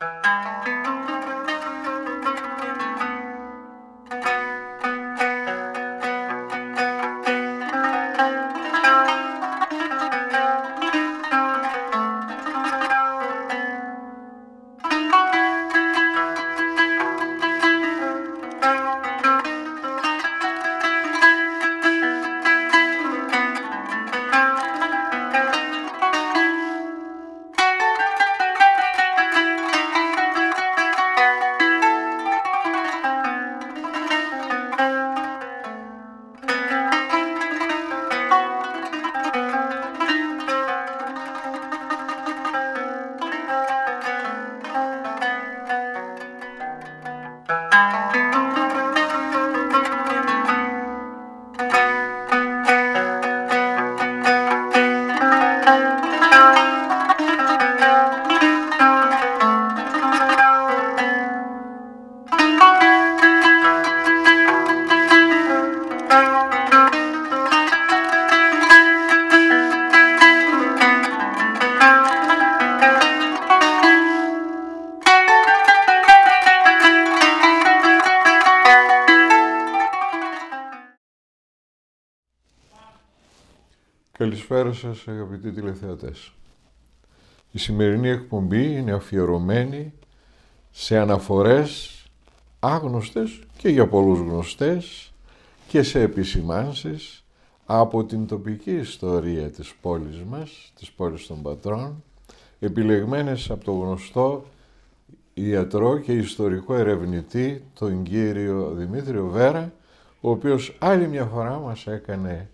Música σας αγαπητοί τηλεθεατές. Η σημερινή εκπομπή είναι αφιερωμένη σε αναφορές άγνωστες και για πολλούς γνωστές και σε επισημάνσεις από την τοπική ιστορία της πόλης μας, της πόλης των Πατρών, επιλεγμένες από το γνωστό ιατρό και ιστορικό ερευνητή, τον κύριο Δημήτριο Βέρα, ο οποίος άλλη μια φορά μας έκανε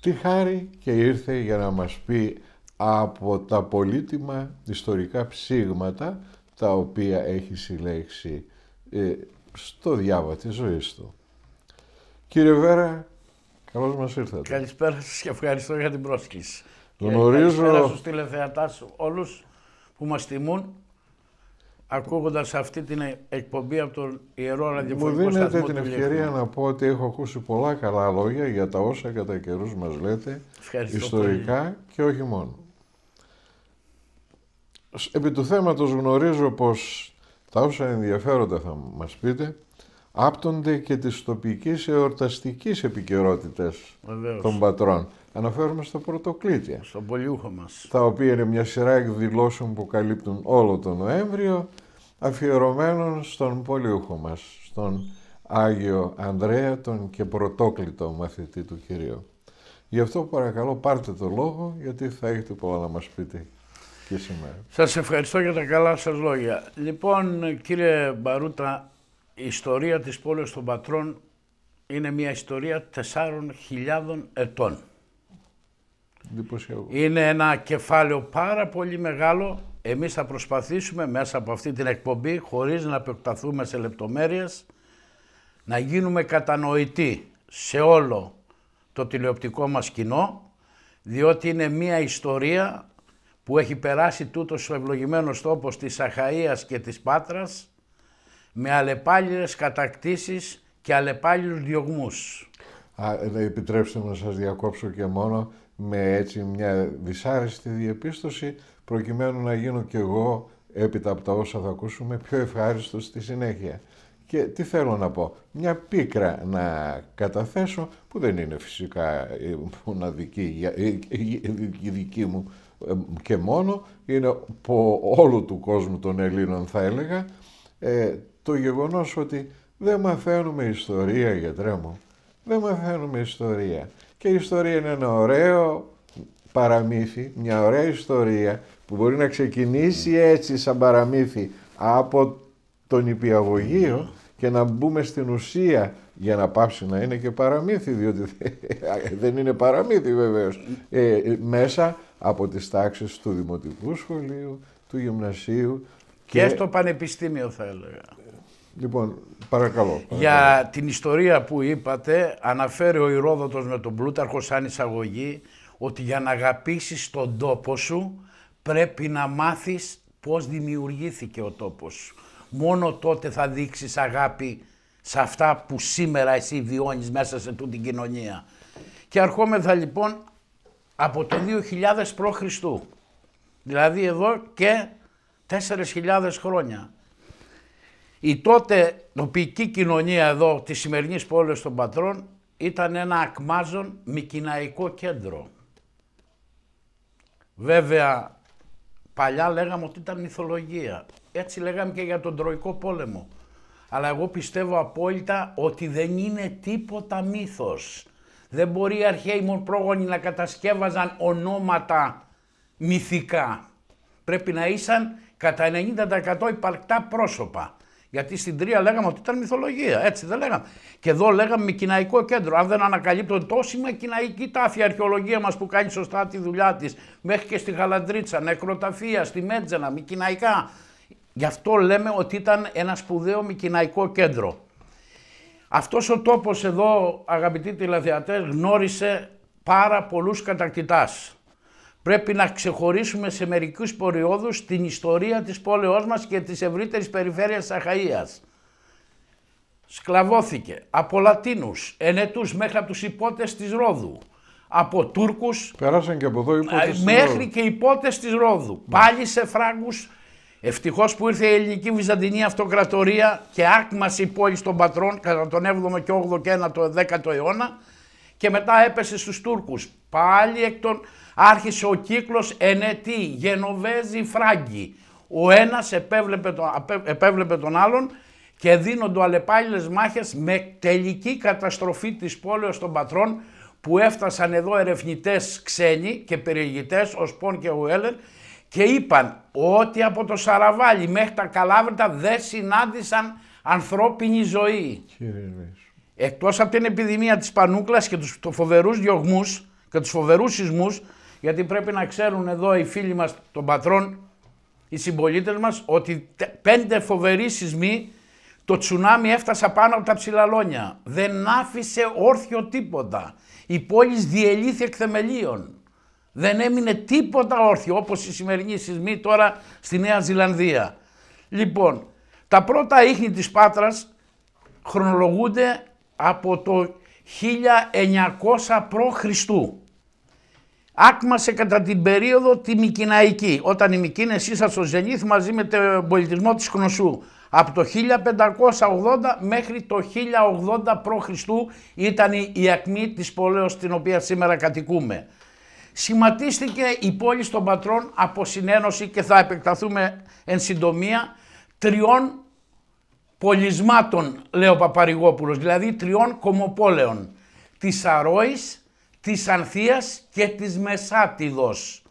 τη χάρη και ήρθε για να μας πει από τα πολύτιμα ιστορικά ψήγματα τα οποία έχει συλλέξει ε, στο διάβα της ζωής του. Κύριε Βέρα, καλώς μας ήρθατε. Καλησπέρα σας και ευχαριστώ για την πρόσκληση. Γνωρίζω... Καλησπέρα στους τηλεθεατάς όλους που μας τιμούν ακούγοντας αυτή την εκπομπή από τον ιερό ραδιοφωνικό σταθμό. Μου δίνετε την ευκαιρία να πω ότι έχω ακούσει πολλά καλά λόγια για τα όσα κατά καιρούς μας λέτε ιστορικά και όχι μόνο. Επί του θέματος γνωρίζω πως τα όσα ενδιαφέροντα θα μας πείτε άπτονται και της τοπικής εορταστικής επικαιρότητας των πατρών. Αναφέρομαι στο πρωτοκλήτια. Στον πολιούχο μας. Τα οποία είναι μια σειρά εκδηλώσεων που καλύπτουν όλο τον Νοέμβριο αφιερωμένων στον πολιούχο μας, στον Άγιο Ανδρέα, τον και πρωτόκλητο μαθητή του Κυρίου. Γι' αυτό παρακαλώ πάρτε το λόγο γιατί θα έχετε πολλά να μας πείτε και σήμερα. Σας ευχαριστώ για τα καλά σας λόγια. Λοιπόν κύριε Μπαρούτα, η ιστορία της πόλης των Πατρών είναι μια ιστορία 4.000 ετών. Είναι ένα κεφάλαιο πάρα πολύ μεγάλο. Εμείς θα προσπαθήσουμε μέσα από αυτή την εκπομπή, χωρίς να επεκταθούμε σε λεπτομέρειες, να γίνουμε κατανοητοί σε όλο το τηλεοπτικό μας κοινό, διότι είναι μια ιστορία που έχει περάσει τούτος ο ευλογημένος τόπος της Αχαΐας και της Πάτρας, με αλλεπάλληλες κατακτήσεις και αλλεπάλληλους διωγμούς. Α, ε, ε, επιτρέψτε μου να σας διακόψω και μόνο με έτσι μια δυσάρεστη διεπίστωση προκειμένου να γίνω κι εγώ έπειτα από τα όσα θα ακούσουμε πιο ευχάριστος στη συνέχεια. Και τι θέλω να πω, μια πίκρα να καταθέσω που δεν είναι φυσικά μοναδική ε, η δική μου και μόνο, είναι από όλου του κόσμου των Ελλήνων θα έλεγα, το γεγονός ότι δεν μαθαίνουμε ιστορία, γιατρέ τρέμο, Δεν μαθαίνουμε ιστορία. Και η ιστορία είναι ένα ωραίο παραμύθι, μια ωραία ιστορία που μπορεί να ξεκινήσει mm. έτσι σαν παραμύθι από τον υπηαγωγείο mm. και να μπούμε στην ουσία για να πάψει να είναι και παραμύθι, διότι δεν είναι παραμύθι βεβαίως, mm. ε, ε, μέσα από τις τάξεις του Δημοτικού Σχολείου, του Γυμνασίου. Και, και στο Πανεπιστήμιο θα έλεγα. Λοιπόν, παρακαλώ, Για την ιστορία που είπατε, αναφέρει ο Ηρόδοτος με τον Πλούταρχο σαν εισαγωγή ότι για να αγαπήσεις τον τόπο σου πρέπει να μάθεις πώς δημιουργήθηκε ο τόπος σου. Μόνο τότε θα δείξεις αγάπη σε αυτά που σήμερα εσύ βιώνεις μέσα σε τούτη την κοινωνία. Και αρχόμεθα λοιπόν από το 2000 π.Χ. Δηλαδή εδώ και 4.000 χρόνια. Η τότε τοπική κοινωνία εδώ της σημερινής πόλης των Πατρών ήταν ένα ακμάζον μικυναϊκό κέντρο. Βέβαια, παλιά λέγαμε ότι ήταν μυθολογία. Έτσι λέγαμε και για τον Τροϊκό Πόλεμο. Αλλά εγώ πιστεύω απόλυτα ότι δεν είναι τίποτα μύθος. Δεν μπορεί οι αρχαίοι μου πρόγονοι να κατασκεύαζαν ονόματα μυθικά. Πρέπει να ήσαν κατά 90% υπαρκτά πρόσωπα. Γιατί στην Τρία λέγαμε ότι ήταν μυθολογία, έτσι δεν λέγαμε. Και εδώ λέγαμε με κέντρο. Αν δεν ανακαλύπτουν τόση με κοιναϊκή τάφη η αρχαιολογία μας που κάνει σωστά τη δουλειά της, μέχρι και στη Χαλαντρίτσα, νεκροταφεία, στη Μέτζανα, με Γι' αυτό λέμε ότι ήταν ένα σπουδαίο Μυκηναϊκό κέντρο. Αυτός ο τόπος εδώ, αγαπητοί τηλεθεατές, γνώρισε πάρα πολλούς κατακτητάς. Πρέπει να ξεχωρίσουμε σε μερικούς περιόδους την ιστορία της πόλεως μας και της ευρύτερης περιφέρειας της Αχαΐας. Σκλαβώθηκε από Λατίνους, ενετούς μέχρι από τους υπότες της Ρόδου, από Τούρκους, Περάσαν και από εδώ υπότες μέχρι και υπότες της Ρόδου, ναι. πάλι σε φράγκους. Ευτυχώς που ήρθε η ελληνική Βυζαντινή Αυτοκρατορία και άκμασε η πόλη των πατρών κατά τον 7ο και 8ο και 9ο 10ο αιώνα και μετά έπεσε στους Τούρκους. Πάλι εκ των άρχισε ο κύκλος ενετή, γενοβέζη, φράγκι. Ο ένας επέβλεπε τον, επέβλεπε τον άλλον και δίνονται αλλεπάλληλες μάχες με τελική καταστροφή της πόλεως των πατρών που έφτασαν εδώ ερευνητές ξένοι και περιηγητές, ο Σπον και ο Έλερ, και είπαν ότι από το Σαραβάλι μέχρι τα Καλάβρητα δεν συνάντησαν ανθρώπινη ζωή. Εκτός από την επιδημία της Πανούκλας και τους φοβερούς διωγμούς και τους φοβερούς σεισμούς, γιατί πρέπει να ξέρουν εδώ οι φίλοι μας των πατρών, οι συμπολίτες μας, ότι πέντε φοβεροί σεισμοί το τσουνάμι έφτασε πάνω από τα ψηλαλόνια. Δεν άφησε όρθιο τίποτα. Η πόλη διελήθη εκ θεμελίων. Δεν έμεινε τίποτα όρθιο όπως οι σημερινοί σεισμοί τώρα στη Νέα Ζηλανδία. Λοιπόν, τα πρώτα ίχνη της Πάτρας χρονολογούνται από το 1900 π.Χ άκμασε κατά την περίοδο τη Μικυναϊκή, όταν η Μικίνες ήσαν στο Ζενίθ μαζί με τον πολιτισμό της Κνωσού. Από το 1580 μέχρι το 1080 π.Χ. ήταν η ακμή της πόλεως την οποία σήμερα κατοικούμε. Σηματίστηκε η πόλη των πατρών από συνένωση και θα επεκταθούμε εν συντομία τριών πολισμάτων, λέει ο Παπαρηγόπουλος, δηλαδή τριών κομοπόλεων. Της Αρώης, της Ανθίας και της Μεσάτιδος.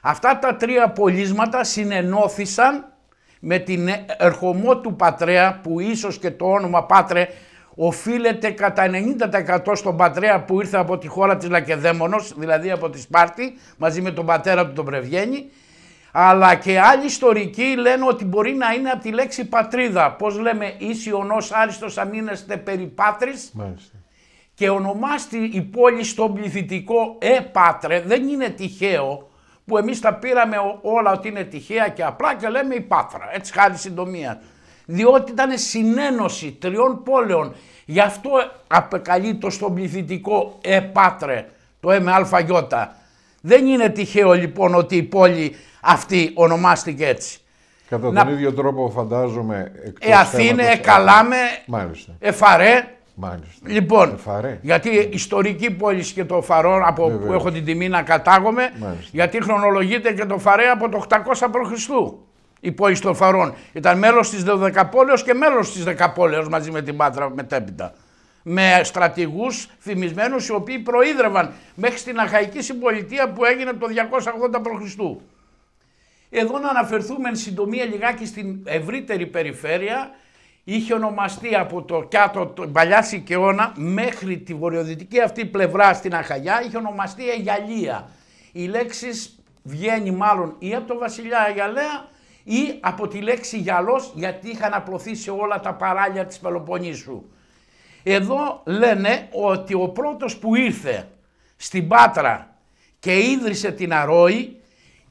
Αυτά τα τρία πολίσματα συνενώθησαν με την ε, ερχομό του Πατρέα που ίσως και το όνομα Πάτρε οφείλεται κατά 90% στον Πατρέα που ήρθε από τη χώρα της Λακεδαίμονος, δηλαδή από τη Σπάρτη, μαζί με τον πατέρα του τον Πρευγένη, αλλά και άλλοι ιστορικοί λένε ότι μπορεί να είναι από τη λέξη πατρίδα. Πώς λέμε, ίσιον ως άριστος αν είστε περιπάτρη. Μάλιστα και ονομάστη η πόλη στον πληθυντικό «Ε, Δεν είναι τυχαίο που εμείς τα πήραμε όλα ότι είναι τυχαία και απλά και λέμε η Πάτρα, έτσι χάρη συντομία. Διότι ήταν συνένωση τριών πόλεων. Γι' αυτό το στον πληθυντικό «Ε, Πάτρε», το «Ε, Δεν είναι τυχαίο λοιπόν ότι η πόλη αυτή ονομάστηκε έτσι. Κατά τον ίδιο τρόπο φαντάζομαι εκτός Ε, Αθήνε, θέματος... Καλάμε, Μάλιστα. Εφαρέ, Μάλιστα. Λοιπόν, ε, γιατί ναι. ιστορική πόλη και το Φαρό από που έχω την τιμή να κατάγομαι, γιατί χρονολογείται και το Φαρέ από το 800 π.Χ. Η πόλη των Φαρών. Ήταν μέλος της Δεδεκαπόλεω και μέλος της Δεκαπόλεως μαζί με την Πάτρα μετέπειτα. Με στρατηγούς φημισμένου οι οποίοι προείδρευαν μέχρι στην Αχαϊκή Συμπολιτεία που έγινε το 280 π.Χ. Εδώ να αναφερθούμε εν συντομία λιγάκι στην ευρύτερη περιφέρεια είχε ονομαστεί από το κάτω, τον παλιά Σικαιώνα, μέχρι τη βορειοδυτική αυτή πλευρά στην Αχαγιά, είχε ονομαστεί Αγιαλία. Η λέξη βγαίνει μάλλον ή από το βασιλιά Αγιαλέα ή από τη λέξη γυαλός γιατί είχαν απλωθεί σε όλα τα παράλια της Πελοποννήσου. Εδώ λένε ότι ο πρώτος που ήρθε στην Πάτρα και ίδρυσε την Αρώη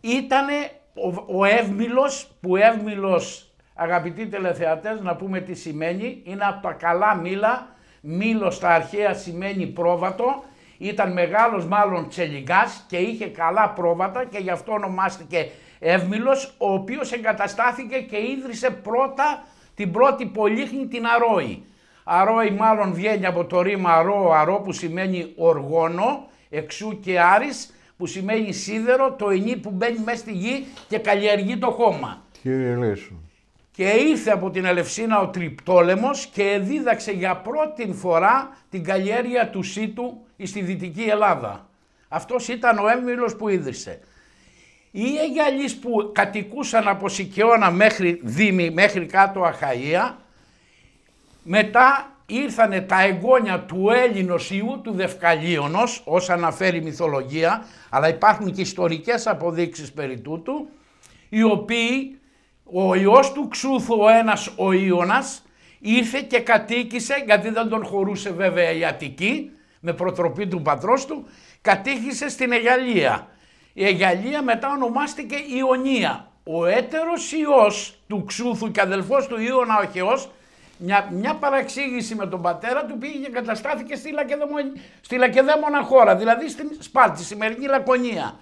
ήταν ο, ο που Εύμηλος αγαπητοί τελεθεατές να πούμε τι σημαίνει. Είναι από τα καλά μήλα. Μήλο στα αρχαία σημαίνει πρόβατο. Ήταν μεγάλος μάλλον τσελιγκάς και είχε καλά πρόβατα και γι' αυτό ονομάστηκε Εύμηλος, ο οποίος εγκαταστάθηκε και ίδρυσε πρώτα την πρώτη πολύχνη την Αρώη. Αρώη μάλλον βγαίνει από το ρήμα αρό, αρό που σημαίνει οργόνο, εξού και άρης, που σημαίνει σίδερο, το ενί που μπαίνει μέσα στη γη και καλλιεργεί το χώμα. Κύριε Λέσου, και ήρθε από την Ελευσίνα ο Τριπτόλεμος και δίδαξε για πρώτη φορά την καλλιέργεια του Σίτου στη Δυτική Ελλάδα. Αυτός ήταν ο έμβυλος που ίδρυσε. Οι Αιγιαλείς που κατοικούσαν από Σικαιώνα μέχρι Δήμη, μέχρι κάτω Αχαΐα, μετά ήρθανε τα εγγόνια του Έλληνος Ιού του Δευκαλίωνος, ως αναφέρει η μυθολογία, αλλά υπάρχουν και ιστορικές αποδείξεις περί τούτου, οι οποίοι ο ιός του Ξούθου ο ένας ο Ιώνας ήρθε και κατοίκησε, γιατί δεν τον χωρούσε βέβαια η Αττική, με προτροπή του πατρός του, κατοίκησε στην Αιγαλία. Η Αιγαλία μετά ονομάστηκε Ιωνία. Ο έτερος ιός του Ξούθου και αδελφός του Ιώνα ο Χεός, μια, μια παραξήγηση με τον πατέρα του πήγε και καταστάθηκε στη, Λακεδαιμο, χώρα, δηλαδή στην Σπάρτη, στη σημερινή Λακωνία.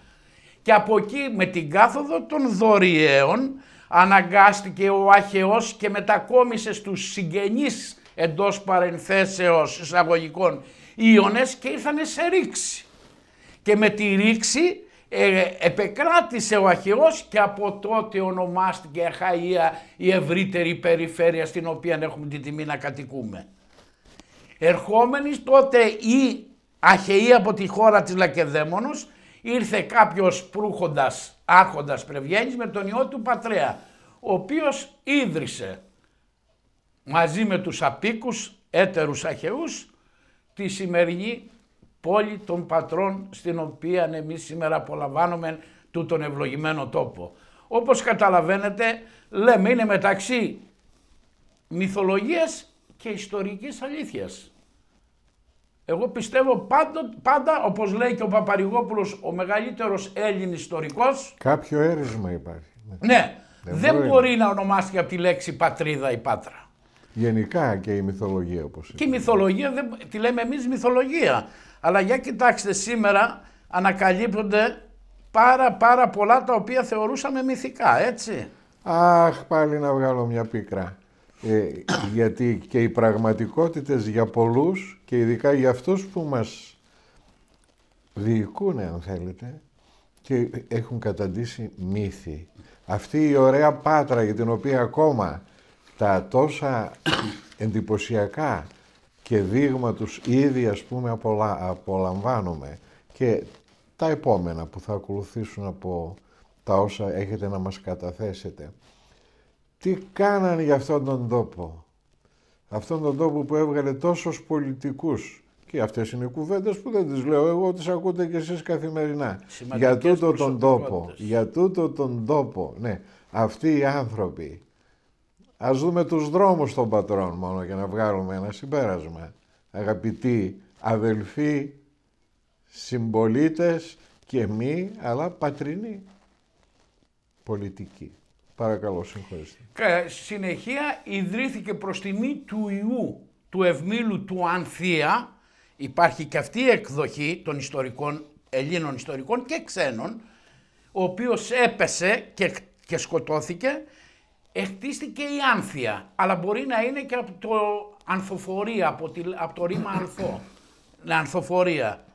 Και από εκεί με την κάθοδο των Δωριαίων αναγκάστηκε ο Αχαιός και μετακόμισε στους συγγενείς εντός παρενθέσεως εισαγωγικών Ιωνές και ήρθανε σε ρήξη. Και με τη ρήξη ε, επεκράτησε ο Αχαιός και από τότε ονομάστηκε Αχαία η ευρύτερη περιφέρεια στην οποία έχουμε την τιμή να κατοικούμε. Ερχόμενοι τότε η Αχαιοί από τη χώρα της Λακεδαίμονος ήρθε κάποιος προύχοντας Άρχοντας Πρεβγένης με τον ιό του Πατρέα, ο οποίος ίδρυσε μαζί με τους απίκους έτερους αχαιούς τη σημερινή πόλη των πατρών στην οποία εμείς σήμερα απολαμβάνουμε του τον ευλογημένο τόπο. Όπως καταλαβαίνετε λέμε είναι μεταξύ μυθολογίας και ιστορικής αλήθειας. Εγώ πιστεύω πάντο, πάντα, όπως λέει και ο Παπαρηγόπουλος, ο μεγαλύτερος Έλλην ιστορικός. Κάποιο έρισμα υπάρχει. Ναι, δεν, μπορεί, να ονομάσει από τη λέξη πατρίδα η Πάτρα. Γενικά και η μυθολογία όπως είναι. Και η μυθολογία, δεν, τη λέμε εμείς μυθολογία. Αλλά για κοιτάξτε σήμερα ανακαλύπτονται πάρα πάρα πολλά τα οποία θεωρούσαμε μυθικά, έτσι. Αχ, πάλι να βγάλω μια πίκρα. Ε, γιατί και οι πραγματικότητες για πολλούς και ειδικά για αυτούς που μας διοικούν, αν θέλετε, και έχουν καταντήσει μύθοι. Αυτή η ωραία πάτρα για την οποία ακόμα τα τόσα εντυπωσιακά και δείγμα τους ήδη ας πούμε απολα... απολαμβάνουμε και τα επόμενα που θα ακολουθήσουν από τα όσα έχετε να μας καταθέσετε. Τι κάνανε για αυτόν τον τόπο αυτόν τον τόπο που έβγαλε τόσους πολιτικούς και αυτές είναι οι κουβέντες που δεν τις λέω εγώ, τις ακούτε και εσείς καθημερινά. Για τούτο τον τόπο, για τούτο τον τόπο, ναι, αυτοί οι άνθρωποι. Ας δούμε τους δρόμους των πατρών μόνο για να βγάλουμε ένα συμπέρασμα. Αγαπητοί αδελφοί, συμπολίτες και μη, αλλά πατρινοί πολιτικοί. Παρακαλώ, συγχωρήστε. συνεχεία ιδρύθηκε προς τιμή του ιού του Ευμήλου του Ανθία. Υπάρχει και αυτή η εκδοχή των ιστορικών, Ελλήνων ιστορικών και ξένων, ο οποίος έπεσε και, σκοτώθηκε. Εκτίστηκε η Άνθια, αλλά μπορεί να είναι και από το ανθοφορία, από, από το ρήμα ανθό. Ναι, ανθοφορία.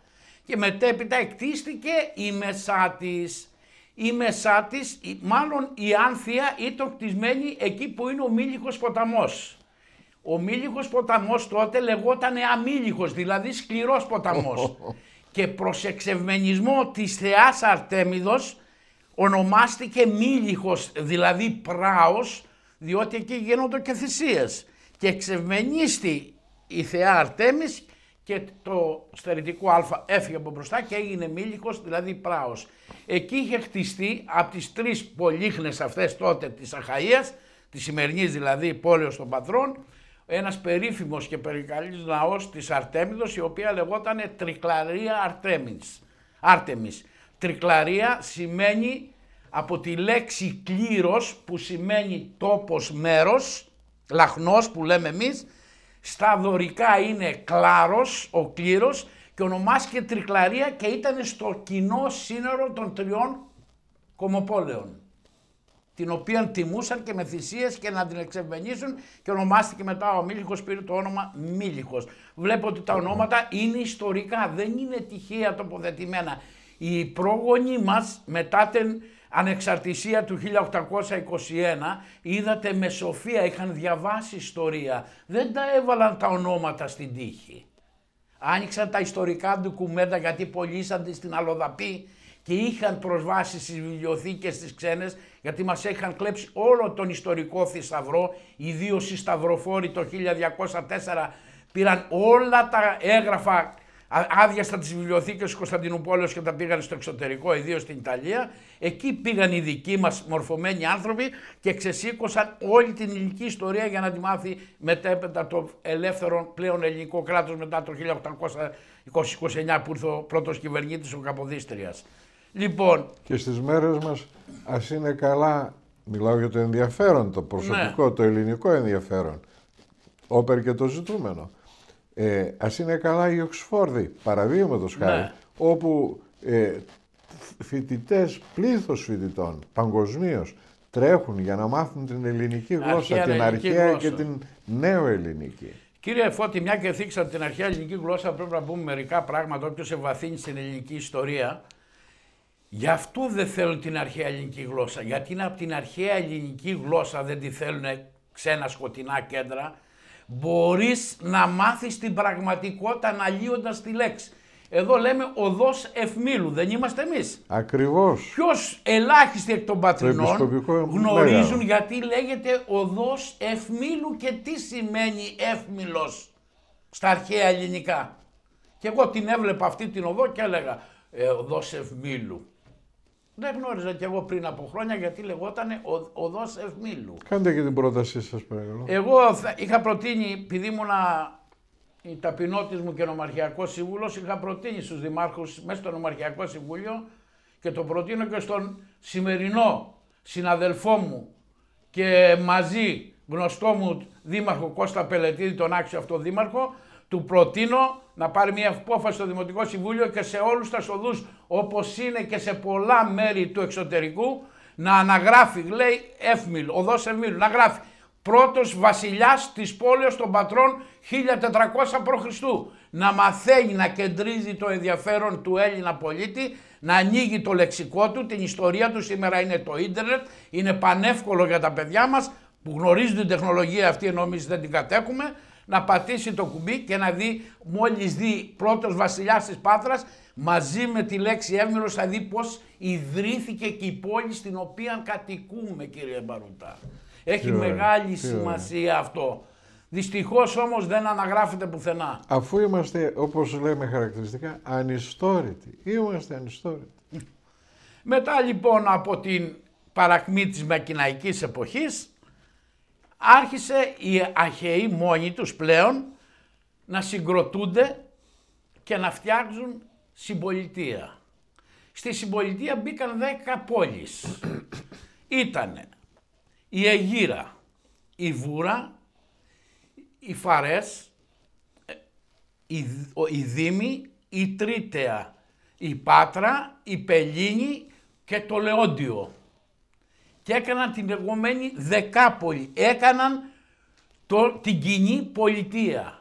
Και μετέπειτα εκτίστηκε η μεσάτης η μεσά της, μάλλον η άνθια ήταν κτισμένη εκεί που είναι ο μήλικος ποταμός. Ο μήλικος ποταμός τότε λεγόταν αμήλικος δηλαδή σκληρός ποταμός. και προς εξευμενισμό της θεάς Αρτέμιδος ονομάστηκε μήλικος δηλαδή πράος, διότι εκεί γίνονται και θυσίες. Και εξευμενίστη η θεά Αρτέμις και το στερετικό α έφυγε από μπροστά και έγινε μήλικος, δηλαδή πράος. Εκεί είχε χτιστεί από τις τρεις πολύχνες αυτές τότε της Αχαΐας, της σημερινής δηλαδή πόλεως των πατρών, ένας περίφημος και περικαλής ναός της Αρτέμιδος, η οποία λεγόταν Τρικλαρία Αρτέμις. Άρτεμις. Τρικλαρία σημαίνει από τη λέξη κλήρος που σημαίνει τόπος μέρος, λαχνός που λέμε εμείς, στα δωρικά είναι κλάρος, ο κλήρος και ονομάστηκε Τρικλαρία και ήταν στο κοινό σύνορο των τριών κομοπόλεων την οποία τιμούσαν και με θυσίες και να την εξευμενήσουν και ονομάστηκε μετά ο Μίλιχος, πήρε το όνομα Μίλιχος. Βλέπω ότι τα ονόματα είναι ιστορικά, δεν είναι τυχαία τοποθετημένα. Οι πρόγονοι μας μετά την Ανεξαρτησία του 1821 είδατε με σοφία, είχαν διαβάσει ιστορία. Δεν τα έβαλαν τα ονόματα στην τύχη. Άνοιξαν τα ιστορικά ντοκουμέντα γιατί πωλήσανται στην Αλοδαπή και είχαν προσβάσει στις βιβλιοθήκες τις ξένες γιατί μας είχαν κλέψει όλο τον ιστορικό θησαυρό, ιδίως οι σταυροφόροι το 1204 πήραν όλα τα έγγραφα άδειασαν τι βιβλιοθήκες της Κωνσταντινούπολης και τα πήγαν στο εξωτερικό, ιδίως στην Ιταλία. Εκεί πήγαν οι δικοί μας μορφωμένοι άνθρωποι και ξεσήκωσαν όλη την ελληνική ιστορία για να τη μάθει μετέπειτα το ελεύθερο πλέον ελληνικό κράτος μετά το 1829 που ήρθε ο πρώτος κυβερνήτης ο Καποδίστριας. Λοιπόν. Και στις μέρες μας, ας είναι καλά, μιλάω για το ενδιαφέρον, το προσωπικό, ναι. το ελληνικό ενδιαφέρον. Όπερ και το ζητούμενο. Ε, ας είναι καλά η Οξφόρδη, παραδείγματος ναι. χάρη, όπου ε, φοιτητές, πλήθος φοιτητών παγκοσμίως τρέχουν για να μάθουν την ελληνική γλώσσα, την αρχαία και την νέο ελληνική. Κύριε Φώτη, μια και θίξατε την αρχαία ελληνική γλώσσα, πρέπει να πούμε μερικά πράγματα, Όποιος ευαθύνει στην ελληνική ιστορία. Γι' αυτό δεν θέλουν την αρχαία ελληνική γλώσσα, γιατί είναι από την αρχαία ελληνική γλώσσα δεν τη θέλουν ξένα σκοτεινά κέντρα, μπορείς να μάθεις την πραγματικότητα αναλύοντας τη λέξη. Εδώ λέμε οδός ευμήλου, δεν είμαστε εμείς. Ακριβώς. Ποιος ελάχιστοι εκ των πατρινών γνωρίζουν γιατί λέγεται οδός ευμήλου και τι σημαίνει ευμήλος στα αρχαία ελληνικά. Και εγώ την έβλεπα αυτή την οδό και έλεγα ε, οδός ευμήλου. Δεν γνώριζα κι εγώ πριν από χρόνια γιατί λεγόταν Οδό Ευμήλου. Κάντε και την πρότασή σας, παρακαλώ. Εγώ είχα προτείνει, επειδή ήμουν η ταπεινότης μου και νομαρχιακός σύμβουλος, είχα προτείνει στους δημάρχους μέσα στο νομαρχιακό συμβούλιο και το προτείνω και στον σημερινό συναδελφό μου και μαζί γνωστό μου δήμαρχο Κώστα Πελετίδη, τον άξιο αυτό δήμαρχο, του προτείνω να πάρει μια απόφαση στο Δημοτικό Συμβούλιο και σε όλους τα σοδούς όπως είναι και σε πολλά μέρη του εξωτερικού να αναγράφει, λέει Εύμιλ, οδός Εύμιλ, να γράφει πρώτος βασιλιάς της πόλεως των πατρών 1400 π.Χ. Να μαθαίνει να κεντρίζει το ενδιαφέρον του Έλληνα πολίτη, να ανοίγει το λεξικό του, την ιστορία του σήμερα είναι το ίντερνετ, είναι πανεύκολο για τα παιδιά μας που γνωρίζουν την τεχνολογία αυτή ενώ δεν την κατέχουμε να πατήσει το κουμπί και να δει, μόλις δει πρώτος βασιλιάς της Πάτρας, μαζί με τη λέξη Εύμηρος θα δει πώς ιδρύθηκε και η πόλη στην οποία κατοικούμε κύριε Μπαρούτα. Έχει μεγάλη σημασία αυτό. Δυστυχώς όμως δεν αναγράφεται πουθενά. Αφού είμαστε, όπως λέμε χαρακτηριστικά, ανιστόρητοι. Είμαστε ανιστόρητοι. Μετά λοιπόν από την παρακμή της Μακιναϊκής εποχής, άρχισε οι Αχαιοί μόνοι τους πλέον να συγκροτούνται και να φτιάξουν συμπολιτεία. Στη συμπολιτεία μπήκαν δέκα πόλεις. Ήτανε η Αιγύρα, η Βούρα, η Φαρές, η, η Δήμη, η Τρίτεα, η Πάτρα, η Πελίνη και το Λεόντιο και έκαναν την λεγόμενη δεκάπολη. Έκαναν το, την κοινή πολιτεία.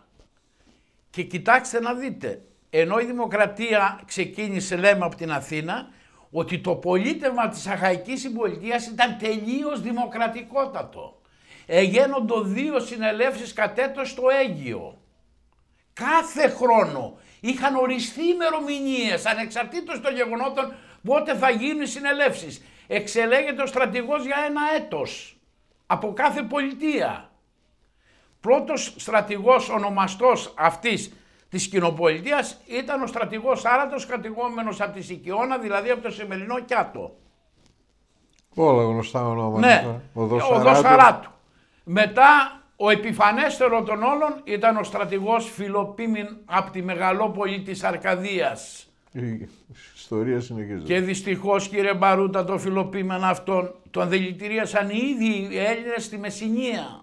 Και κοιτάξτε να δείτε, ενώ η δημοκρατία ξεκίνησε λέμε από την Αθήνα, ότι το πολίτευμα της Αχαϊκής Συμπολιτείας ήταν τελείως δημοκρατικότατο. Εγένοντο δύο συνελεύσεις κατέτος στο Αίγιο. Κάθε χρόνο είχαν οριστεί ημερομηνίες ανεξαρτήτως των γεγονότων πότε θα γίνουν οι συνελεύσεις εξελέγεται ο στρατηγός για ένα έτος από κάθε πολιτεία. Πρώτος στρατηγός ονομαστός αυτής της κοινοπολιτείας ήταν ο στρατηγός Άρατος κατηγόμενος από τη Σικιώνα, δηλαδή από το Σεμελινό Κιάτο. Πολλά γνωστά ονόματα. Ναι, ναι. ο Άρατου. Μετά ο επιφανέστερο των όλων ήταν ο στρατηγός Φιλοπίμην από τη Μεγαλόπολη της Αρκαδίας η ιστορία συνεχίζεται. Και δυστυχώς κύριε Μπαρούτα το φιλοπίμενο αυτόν τον δηλητηρίασαν ήδη οι Έλληνες στη Μεσσηνία.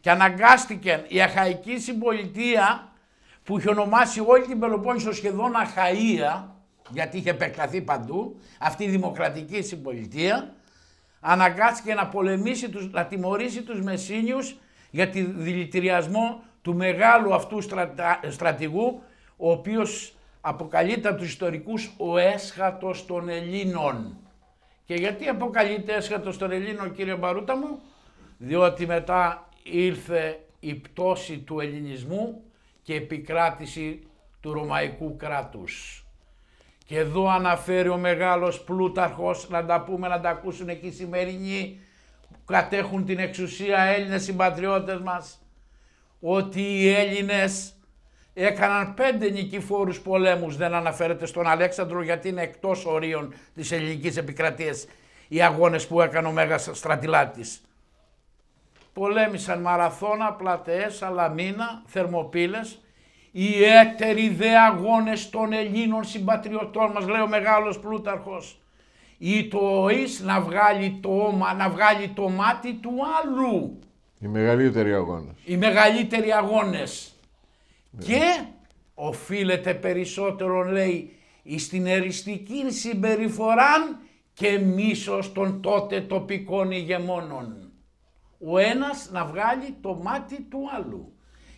Και αναγκάστηκαν η Αχαϊκή Συμπολιτεία που είχε ονομάσει όλη την Πελοπόννησο σχεδόν Αχαία, γιατί είχε επεκταθεί παντού, αυτή η δημοκρατική συμπολιτεία, αναγκάστηκε να πολεμήσει, τους, να τιμωρήσει τους Μεσσίνιους για τη δηλητηριασμό του μεγάλου αυτού στρατηγού, ο οποίος αποκαλείται από τους ιστορικούς ο έσχατος των Ελλήνων. Και γιατί αποκαλείται έσχατος των Ελλήνων κύριε Μπαρούτα μου, διότι μετά ήρθε η πτώση του ελληνισμού και επικράτηση του Ρωμαϊκού κράτους. Και εδώ αναφέρει ο μεγάλος Πλούταρχος, να τα πούμε, να τα ακούσουν εκεί οι σημερινοί που κατέχουν την εξουσία Έλληνες συμπατριώτες μας, ότι οι Έλληνες Έκαναν πέντε νικηφόρους πολέμους, δεν αναφέρεται στον Αλέξανδρο γιατί είναι εκτός ορίων της ελληνικής επικρατείας οι αγώνες που έκανε ο Μέγας Στρατιλάτης. Πολέμησαν Μαραθώνα, Πλατεές, Αλαμίνα, Θερμοπύλες, οι έτεροι δε αγώνες των Ελλήνων συμπατριωτών μας, λέει ο Μεγάλος Πλούταρχος. Ή το ΟΗΣ να βγάλει το, να βγάλει το μάτι του άλλου. Οι μεγαλύτεροι αγώνες. Οι μεγαλύτεροι αγώνες. Και οφείλεται περισσότερο λέει την εριστική συμπεριφορά και μίσος των τότε τοπικών ηγεμόνων. Ο ένας να βγάλει το μάτι του άλλου.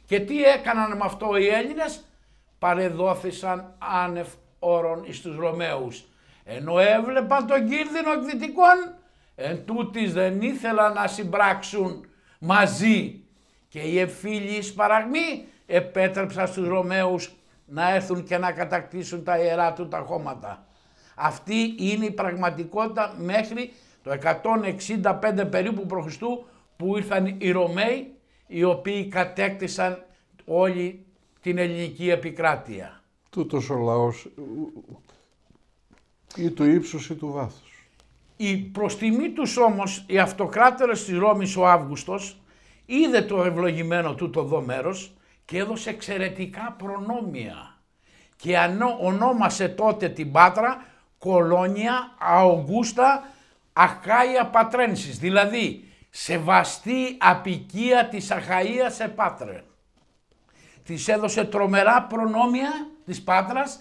Και τι έκαναν με αυτό οι Έλληνες, παρεδόθησαν άνευ όρων εις τους Ρωμαίους. Ενώ έβλεπαν τον κίνδυνο εκδυτικών, εν δεν ήθελαν να συμπράξουν μαζί. Και οι εφήλοι παραγμοί επέτρεψαν στους Ρωμαίους να έρθουν και να κατακτήσουν τα ιερά του τα χώματα. Αυτή είναι η πραγματικότητα μέχρι το 165 περίπου π.Χ. που ήρθαν οι Ρωμαίοι οι οποίοι κατέκτησαν όλη την ελληνική επικράτεια. Τούτος ο λαός ή του ύψους ή του βάθους. Η προστιμή τους όμως οι αυτοκράτερες της Ρώμης ο Αύγουστος είδε το ευλογημένο τούτο εδώ μέρος και έδωσε εξαιρετικά προνόμια και ονόμασε τότε την Πάτρα κολόνια Αογούστα Αχάια Πατρένσης, δηλαδή σεβαστή απικία της Αχαΐας Επάτρε. Της έδωσε τρομερά προνόμια της Πάτρας,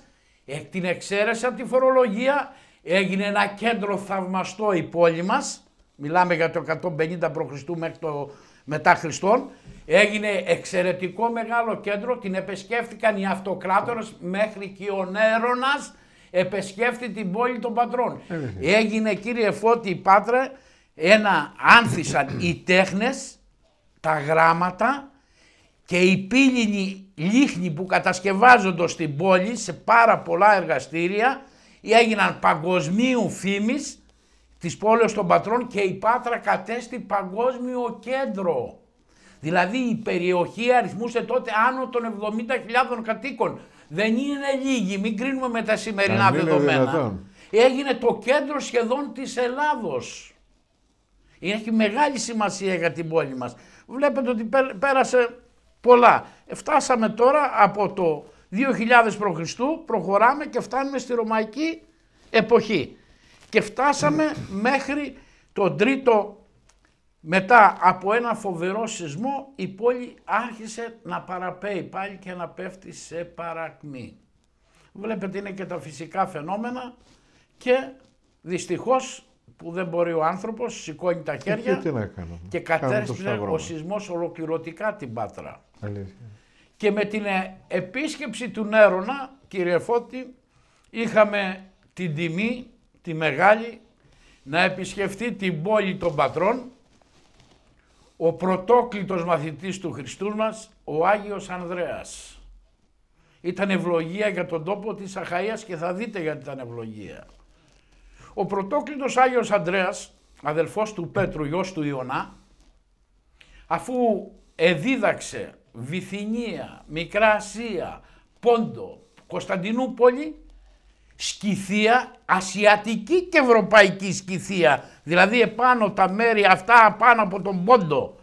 την εξαίρεσε από τη φορολογία, έγινε ένα κέντρο θαυμαστό η πόλη μας, μιλάμε για το 150 π.Χ. μέχρι το μετά Χριστόν. Έγινε εξαιρετικό μεγάλο κέντρο, την επεσκέφθηκαν οι αυτοκράτορες μέχρι και ο Νέρονας επεσκέφθη την πόλη των πατρών. Έγινε κύριε Φώτη Πάτρε ένα άνθισαν οι τέχνες, τα γράμματα και η πύληνοι λίχνοι που κατασκευάζονται στην πόλη σε πάρα πολλά εργαστήρια έγιναν παγκοσμίου φήμης της πόλεως των πατρών και η Πάτρα κατέστη παγκόσμιο κέντρο. Δηλαδή η περιοχή αριθμούσε τότε άνω των 70.000 κατοίκων. Δεν είναι λίγη, μην κρίνουμε με τα σημερινά δεδομένα. Έγινε το κέντρο σχεδόν της Ελλάδος. Έχει μεγάλη σημασία για την πόλη μας. Βλέπετε ότι πέρασε πολλά. Φτάσαμε τώρα από το 2000 π.Χ. προχωράμε και φτάνουμε στη Ρωμαϊκή εποχή και φτάσαμε μέχρι τον τρίτο μετά από ένα φοβερό σεισμό η πόλη άρχισε να παραπέει πάλι και να πέφτει σε παρακμή. Βλέπετε είναι και τα φυσικά φαινόμενα και δυστυχώς που δεν μπορεί ο άνθρωπος, σηκώνει τα ε, χέρια και, να ο σεισμός ολοκληρωτικά την Πάτρα. Και με την ε, επίσκεψη του Νέρονα, κύριε Φώτη, είχαμε την τιμή τη Μεγάλη να επισκεφτεί την πόλη των πατρών ο πρωτόκλητος μαθητής του Χριστού μας, ο Άγιος Ανδρέας. Ήταν ευλογία για τον τόπο της Αχαΐας και θα δείτε γιατί ήταν ευλογία. Ο πρωτόκλητος Άγιος Ανδρέας, αδελφός του Πέτρου, γιος του Ιωνά, αφού εδίδαξε Βυθινία, Μικρά Ασία, Πόντο, Κωνσταντινούπολη, σκηθεία, ασιατική και ευρωπαϊκή σκηθεία. Δηλαδή επάνω τα μέρη αυτά πάνω από τον πόντο.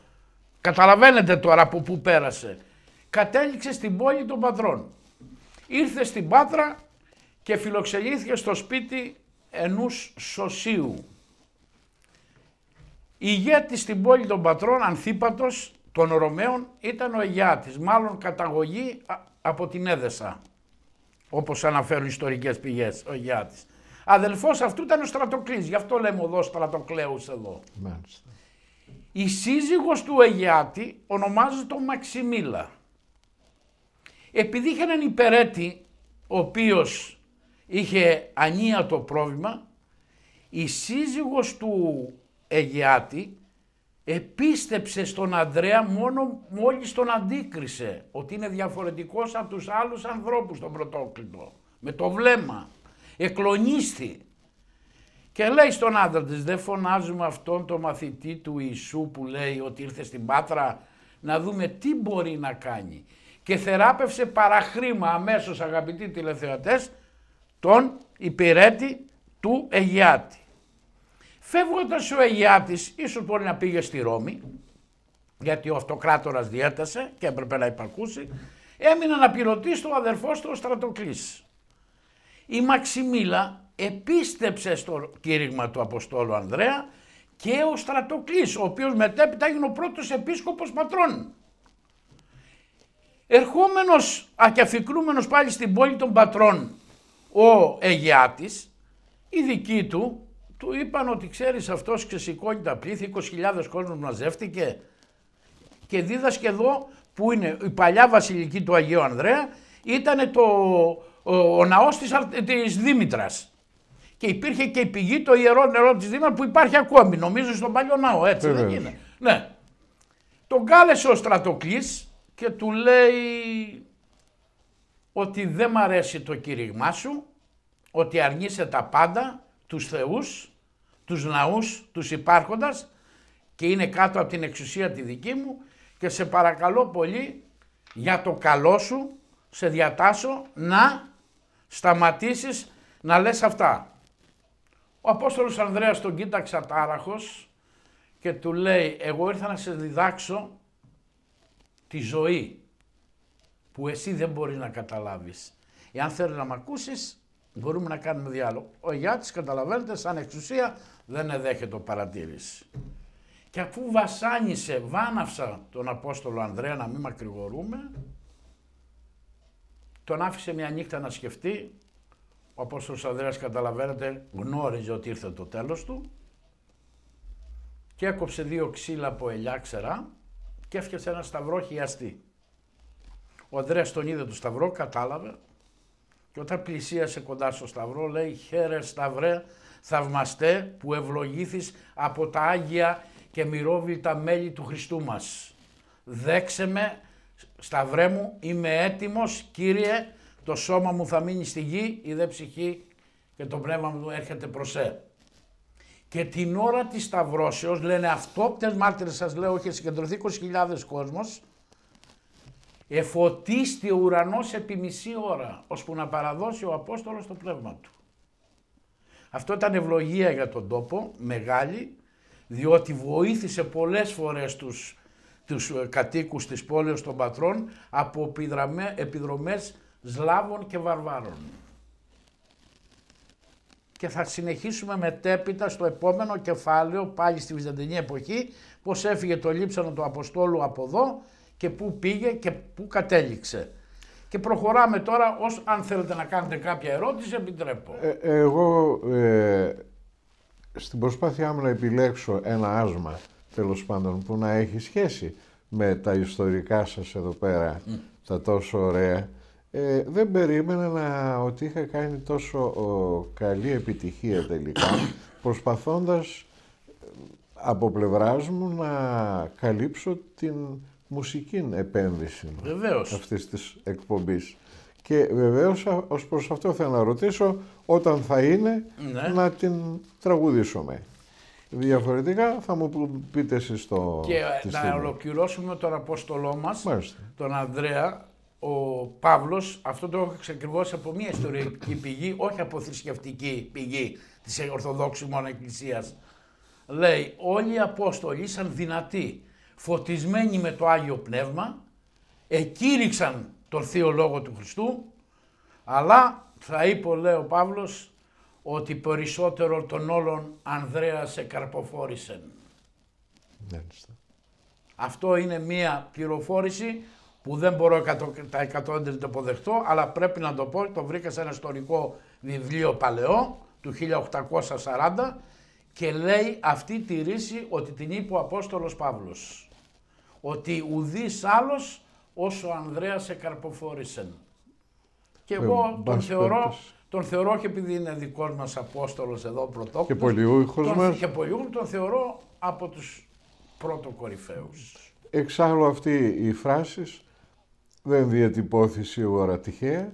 Καταλαβαίνετε τώρα από πού πέρασε. Κατέληξε στην πόλη των πατρών. Ήρθε στην Πάτρα και φιλοξενήθηκε στο σπίτι ενός σωσίου. Ηγέτης στην πόλη των πατρών, ανθίπατος των Ρωμαίων, ήταν ο Αιγιάτης, μάλλον καταγωγή από την Έδεσα όπως αναφέρουν ιστορικές πηγές, ο Γιάννη. Αδελφός αυτού ήταν ο Στρατοκλής, γι' αυτό λέμε εδώ Στρατοκλέους εδώ. Η σύζυγος του Αιγιάτη ονομάζεται Μαξιμίλα. Επειδή είχε έναν υπερέτη ο οποίος είχε ανίατο πρόβλημα, η σύζυγος του Αιγιάτη επίστεψε στον Ανδρέα μόνο μόλις τον αντίκρισε ότι είναι διαφορετικός από τους άλλους ανθρώπους τον πρωτόκλητο με το βλέμμα εκλονίστη και λέει στον άντρα της δεν φωνάζουμε αυτόν τον μαθητή του Ιησού που λέει ότι ήρθε στην Πάτρα να δούμε τι μπορεί να κάνει και θεράπευσε παραχρήμα αμέσως αγαπητοί τηλεθεατές τον υπηρέτη του Αιγιάτη. Φεύγοντα ο Αγιάτη ίσως μπορεί να πήγε στη Ρώμη, γιατί ο αυτοκράτορας διέτασε και έπρεπε να υπακούσει, έμεινε να πυροτεί στο αδερφό του ο Στρατοκλής. Η Μαξιμίλα επίστεψε στο κήρυγμα του Αποστόλου Ανδρέα και ο Στρατοκλής, ο οποίος μετέπειτα έγινε ο πρώτος επίσκοπος πατρών. Ερχόμενος, ακεφικρούμενος πάλι στην πόλη των πατρών, ο Αιγιάτης, η δική του του είπαν ότι ξέρεις αυτός και σηκώνει τα πλήθη, 20.000 κόσμος μαζεύτηκε και δίδασκε εδώ που είναι η παλιά βασιλική του Αγίου Ανδρέα ήταν το, ο, ο ναός της, Δήμητρας. Και υπήρχε και η πηγή το ιερό νερό της Δήμητρας που υπάρχει ακόμη νομίζω στον παλιό ναό έτσι δεν είναι. Ναι. Τον κάλεσε ο Στρατοκλής και του λέει ότι δεν μ' αρέσει το κήρυγμά σου, ότι αρνείσαι τα πάντα τους θεούς, τους ναούς, τους υπάρχοντας και είναι κάτω από την εξουσία τη δική μου και σε παρακαλώ πολύ για το καλό σου σε διατάσω να σταματήσεις να λες αυτά. Ο Απόστολος Ανδρέας τον κοίταξε τάραχος και του λέει εγώ ήρθα να σε διδάξω τη ζωή που εσύ δεν μπορείς να καταλάβεις. Εάν θέλεις να μ' ακούσεις μπορούμε να κάνουμε διάλογο. Ο Γιάτης καταλαβαίνετε σαν εξουσία δεν εδέχεται παρατήρηση. Και αφού βασάνισε βάναυσα τον Απόστολο Ανδρέα να μην μακρηγορούμε, τον άφησε μια νύχτα να σκεφτεί. Ο Απόστολος Ανδρέας καταλαβαίνετε γνώριζε ότι ήρθε το τέλος του και έκοψε δύο ξύλα από ελιά ξερά και έφτιασε ένα σταυρό χιαστή. Ο Ανδρέας τον είδε το σταυρό, κατάλαβε και όταν πλησίασε κοντά στο Σταυρό λέει «Χαίρε Σταυρέ, θαυμαστέ που ευλογήθης από τα Άγια και τα μέλη του Χριστού μας. Δέξε με, Σταυρέ μου, είμαι έτοιμος, Κύριε, το σώμα μου θα μείνει στη γη, η δε ψυχή και το πνεύμα μου έρχεται προς σε. Και την ώρα της Σταυρώσεως λένε αυτόπτες μάρτυρες σας λέω έχει συγκεντρωθεί 20.000 κόσμος εφωτίστη ο ουρανός επί μισή ώρα, ώσπου να παραδώσει ο Απόστολος το πνεύμα του. Αυτό ήταν ευλογία για τον τόπο, μεγάλη, διότι βοήθησε πολλές φορές τους, τους ε, κατοίκους της πόλεως των πατρών από επιδρομές Σλάβων και Βαρβάρων. Και θα συνεχίσουμε μετέπειτα στο επόμενο κεφάλαιο, πάλι στη Βυζαντινή εποχή, πώς έφυγε το λείψανο του Αποστόλου από εδώ και πού πήγε και πού κατέληξε. Και προχωράμε τώρα ως αν θέλετε να κάνετε κάποια ερώτηση επιτρέπω. Ε, εγώ ε, στην προσπάθειά μου να επιλέξω ένα άσμα τέλος πάντων που να έχει σχέση με τα ιστορικά σας εδώ πέρα, τα τόσο ωραία, ε, δεν περίμενα να, ότι είχα κάνει τόσο καλή επιτυχία τελικά, προσπαθώντας ε, από πλευράς μου να καλύψω την μουσική επένδυση βεβαίως. αυτής της Και βεβαίως ως προς αυτό θα ρωτήσω όταν θα είναι ναι. να την τραγουδήσουμε. Διαφορετικά θα μου πείτε εσείς το... Και ε, να ολοκληρώσουμε τον απόστολό μας, τον Ανδρέα, ο Παύλος, αυτό το έχω ξεκριβώσει από μια ιστορική πηγή, όχι από θρησκευτική πηγή της Ορθοδόξης Μόνο Λέει, όλοι οι Απόστολοι ήσαν δυνατοί φωτισμένοι με το Άγιο Πνεύμα, εκήρυξαν τον Θείο Λόγο του Χριστού, αλλά θα είπε λέει ο Παύλος ότι περισσότερο των όλων Ανδρέας εκαρποφόρησεν. Μάλιστα. Αυτό είναι μία πληροφόρηση που δεν μπορώ τα 100% να το αποδεχτώ, αλλά πρέπει να το πω, το βρήκα σε ένα ιστορικό βιβλίο παλαιό του 1840 και λέει αυτή τη ρίση ότι την είπε ο Απόστολος Παύλος. Ότι ουδής άλλος όσο ο Ανδρέας καρποφόρησεν. Και εγώ ε, τον θεωρώ, τον θεωρώ και επειδή είναι δικός μας Απόστολος εδώ πρωτόκολλος. Και πολιούχος τον, μας. Και πολιούχος τον θεωρώ από τους πρωτοκορυφαίους. Εξάλλου αυτή η φράση δεν διατυπώθησε σίγουρα τυχαία.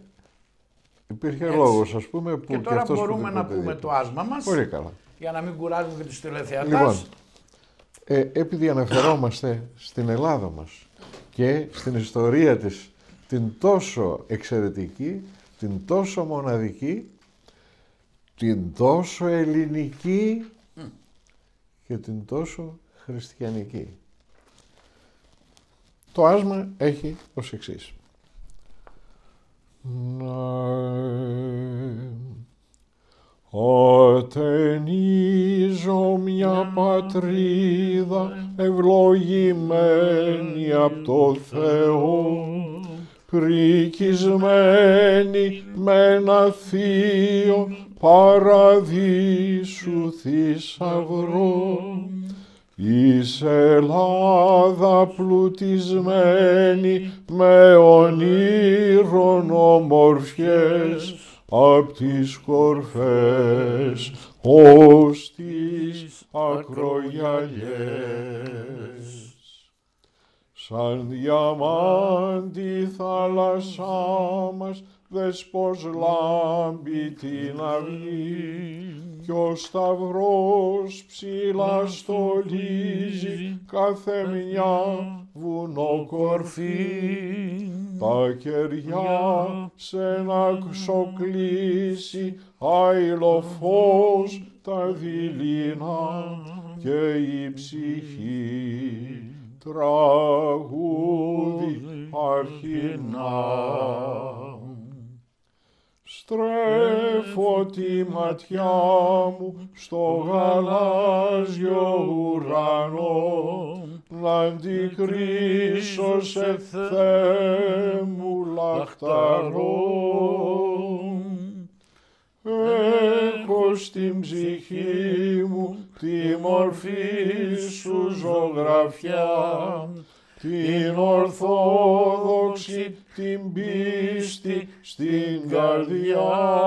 Υπήρχε λόγος, ας πούμε, που. Και τώρα και τώρα μπορούμε να πούμε το άσμα μας. Πολύ καλά για να μην κουράζουν και τους τηλεθεατές. Λοιπόν, ε, επειδή αναφερόμαστε στην Ελλάδα μας και στην ιστορία της, την τόσο εξαιρετική, την τόσο μοναδική, την τόσο ελληνική και την τόσο χριστιανική. Το άσμα έχει ως εξής. Ατενίζω μια πατρίδα ναι. ευλογημένη ναι, από το ναι, Θεό, πρικισμένη με ένα θείο παραδείσου θησαυρό. Η Ελλάδα πλουτισμένη με ονείρων ομορφιές, απ' τις κορφές ως τις ακρογιαλιές. Σαν διαμάντη θάλασσά μας δες λάμπει την αυγή κι ο σταυρός ψηλά στολίζει κάθε μια βουνό κορφή, τα κεριά σε να ξοκλήσει, τα δειλίνα και η ψυχή τραγούδι αρχινά. Στρέφω τη ματιά μου στο γαλάζιο ουρανό Πλάντι κρίσος εθέ μου λαχταρών, έχω στην ψυχή μου τη μορφή σου ζωγραφιά, την ορθόδοξη, την πίστη, στην καρδιά.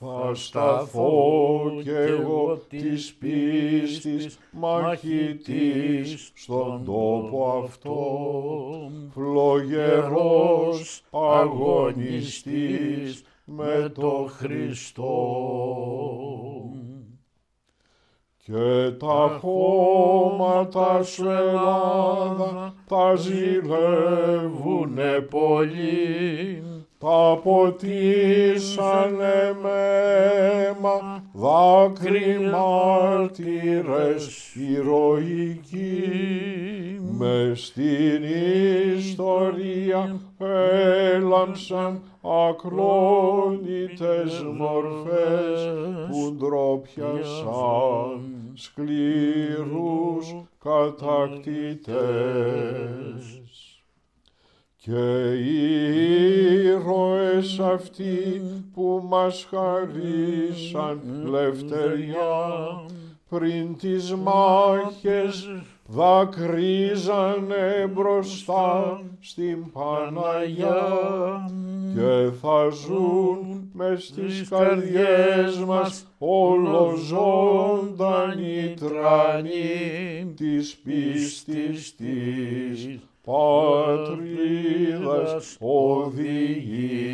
Θα σταθώ κι εγώ της πίστης μαχητής στον τόπο αυτό, φλογερός αγωνιστής με το Χριστό. Και τα χώματα σου Ελλάδα τα ζηλεύουνε πολύ, τα ποτίσανε αίμα δάκρυ μάρτυρες ηρωικοί με στην ιστορία έλαμψαν ακρόνητες μορφές που ντροπιασάν σκληρούς κατακτητές και οι αυτοί που μας χαρίσαν λευτεριά πριν τις μάχες δακρύζανε μπροστά στην Παναγιά και θα ζουν μες στις καρδιές μας όλο ζωντανή τρανή της πίστης της πατρίδας οδηγεί.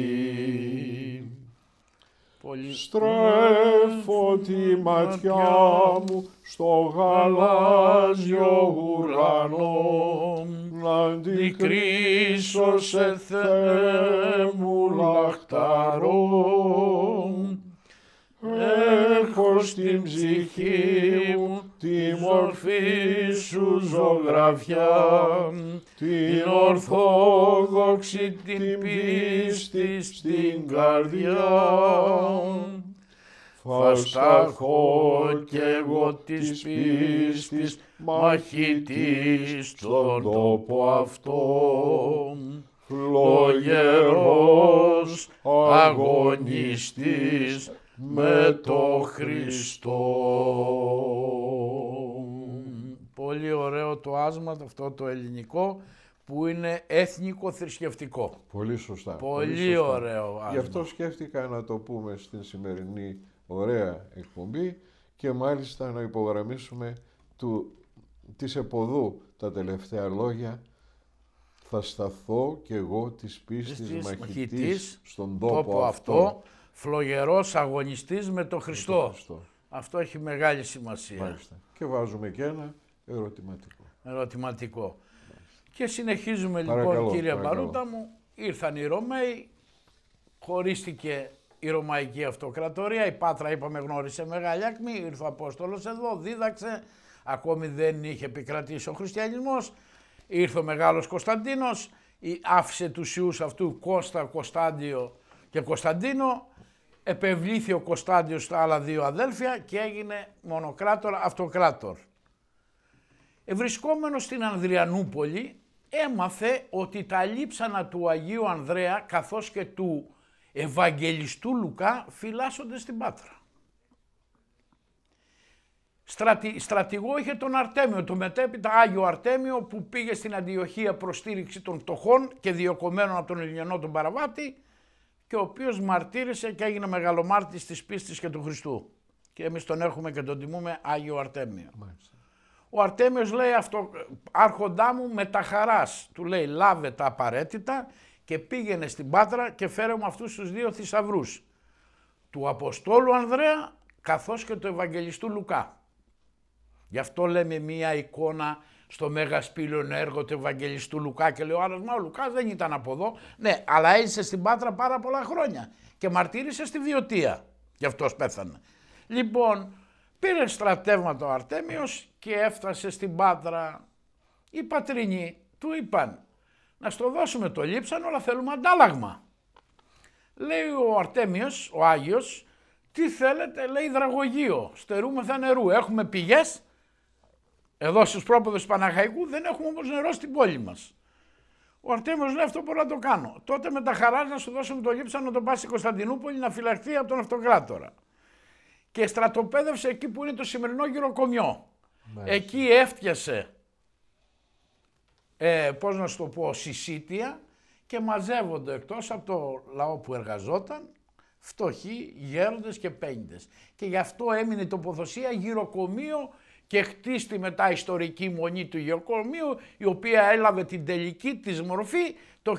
Στρέφω τη ματιά μου στο γαλάζιο ουρανό να αντικρίσω σε Θεέ μου λαχταρό. Έχω στην ψυχή μου τη μορφή σου ζωγραφιά, την ορθόδοξη την πίστη στην καρδιά. Φασταχώ κι εγώ της πίστης μαχητής στον τόπο αυτό. Φλογερός αγωνιστής με το Χριστό. Πολύ ωραίο το άσμα αυτό το ελληνικό που είναι έθνικο θρησκευτικό. Πολύ σωστά. Πολύ, ωραίο άσμα. Γι' αυτό σκέφτηκα να το πούμε στην σημερινή ωραία εκπομπή και μάλιστα να υπογραμμίσουμε του, της εποδού τα τελευταία λόγια θα σταθώ κι εγώ της πίστης μαχητής, στον τόπο, τόπο αυτό φλογερός αγωνιστής με τον Χριστό. το Χριστό. Αυτό έχει μεγάλη σημασία. Μάλιστα. Και βάζουμε και ένα ερωτηματικό. Ερωτηματικό. Και συνεχίζουμε λοιπόν κύριε Παρούτα μου, ήρθαν οι Ρωμαίοι, χωρίστηκε η Ρωμαϊκή Αυτοκρατορία, η Πάτρα είπαμε γνώρισε μεγάλη ακμή, ήρθε ο Απόστολος εδώ, δίδαξε, ακόμη δεν είχε επικρατήσει ο χριστιανισμός, ήρθε ο Μεγάλος Κωνσταντίνος, άφησε τους ιούς αυτού Κώστα, Κωνσταντιο και Κωνσταντίνο, επευλήθη ο Κωνσταντιος στα άλλα δύο αδέλφια και έγινε μονοκράτορα αυτοκράτορ. Ευρισκόμενος στην Ανδριανούπολη έμαθε ότι τα λείψανα του Αγίου Ανδρέα καθώς και του Ευαγγελιστού Λουκά φυλάσσονται στην Πάτρα. Στρατη, στρατηγό είχε τον Αρτέμιο, το μετέπειτα Άγιο Αρτέμιο που πήγε στην Αντιοχία προστήριξη των φτωχών και διοκομμένων από τον Ελληνιανό τον Παραβάτη και ο οποίος μαρτύρησε και έγινε μεγαλομάρτης της πίστης και του Χριστού. Και εμείς τον έχουμε και τον τιμούμε Άγιο Αρτέμιο. Ο Αρτέμιος λέει αυτό, άρχοντά μου με τα χαράς, του λέει λάβε τα απαραίτητα και πήγαινε στην Πάτρα και φέρε μου αυτούς τους δύο θησαυρούς. Του Αποστόλου Ανδρέα καθώς και του Ευαγγελιστού Λουκά. Γι' αυτό λέμε μία εικόνα στο Μέγα ένα έργο του Ευαγγελιστού Λουκά και λέει ο άλλος, μα ο Λουκάς δεν ήταν από εδώ. Ναι, αλλά έζησε στην Πάτρα πάρα πολλά χρόνια και μαρτύρησε στη Βιωτία. Γι' αυτός πέθανε. Λοιπόν, πήρε στρατεύματα ο Αρτέμιος και έφτασε στην Πάτρα. Οι πατρινοί του είπαν, να στο δώσουμε το λείψαν, αλλά θέλουμε αντάλλαγμα. Λέει ο Αρτέμιος, ο Άγιος, τι θέλετε, λέει δραγωγείο, στερούμεθα νερού, έχουμε πηγές, εδώ στους πρόποδους του Παναχαϊκού δεν έχουμε όμως νερό στην πόλη μας. Ο Αρτέμιος λέει: Αυτό μπορώ να το κάνω. Τότε με τα χαράς να σου δώσουμε το λείψα να τον πας στην Κωνσταντινούπολη να φυλαχθεί από τον Αυτοκράτορα. Και στρατοπέδευσε εκεί που είναι το σημερινό γυροκομιό. Εκεί έφτιασε, ε, πώς να σου το πω, συσίτια και μαζεύονται εκτός από το λαό που εργαζόταν, φτωχοί, γέροντες και πέντες. Και γι' αυτό έμεινε η τοποθεσία γυροκομείο και χτίστη μετά ιστορική μονή του γεωκομείου η οποία έλαβε την τελική της μορφή το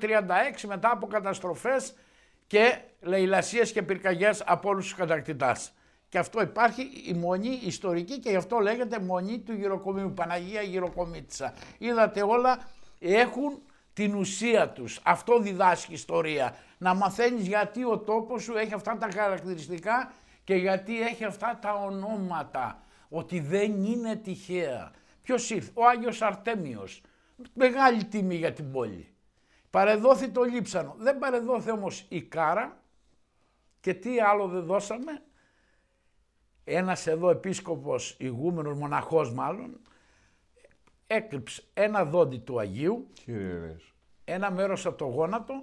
1836 μετά από καταστροφές και λαιλασίες και πυρκαγιές από όλους τους κατακτητάς. Και αυτό υπάρχει η μονή ιστορική και γι' αυτό λέγεται μονή του Γεωκομείου, Παναγία Γεωκομίτσα. Είδατε όλα έχουν την ουσία τους. Αυτό διδάσκει ιστορία. Να μαθαίνεις γιατί ο τόπος σου έχει αυτά τα χαρακτηριστικά και γιατί έχει αυτά τα ονόματα ότι δεν είναι τυχαία. Ποιος ήρθε, ο Άγιος Αρτέμιος, μεγάλη τιμή για την πόλη. Παρεδόθη το Λείψανο, δεν παρεδόθη όμως η Κάρα και τι άλλο δεν δώσαμε. Ένας εδώ επίσκοπος, ηγούμενος μοναχός μάλλον, Έκλειψε ένα δόντι του Αγίου, Κύριες. ένα μέρος από το γόνατο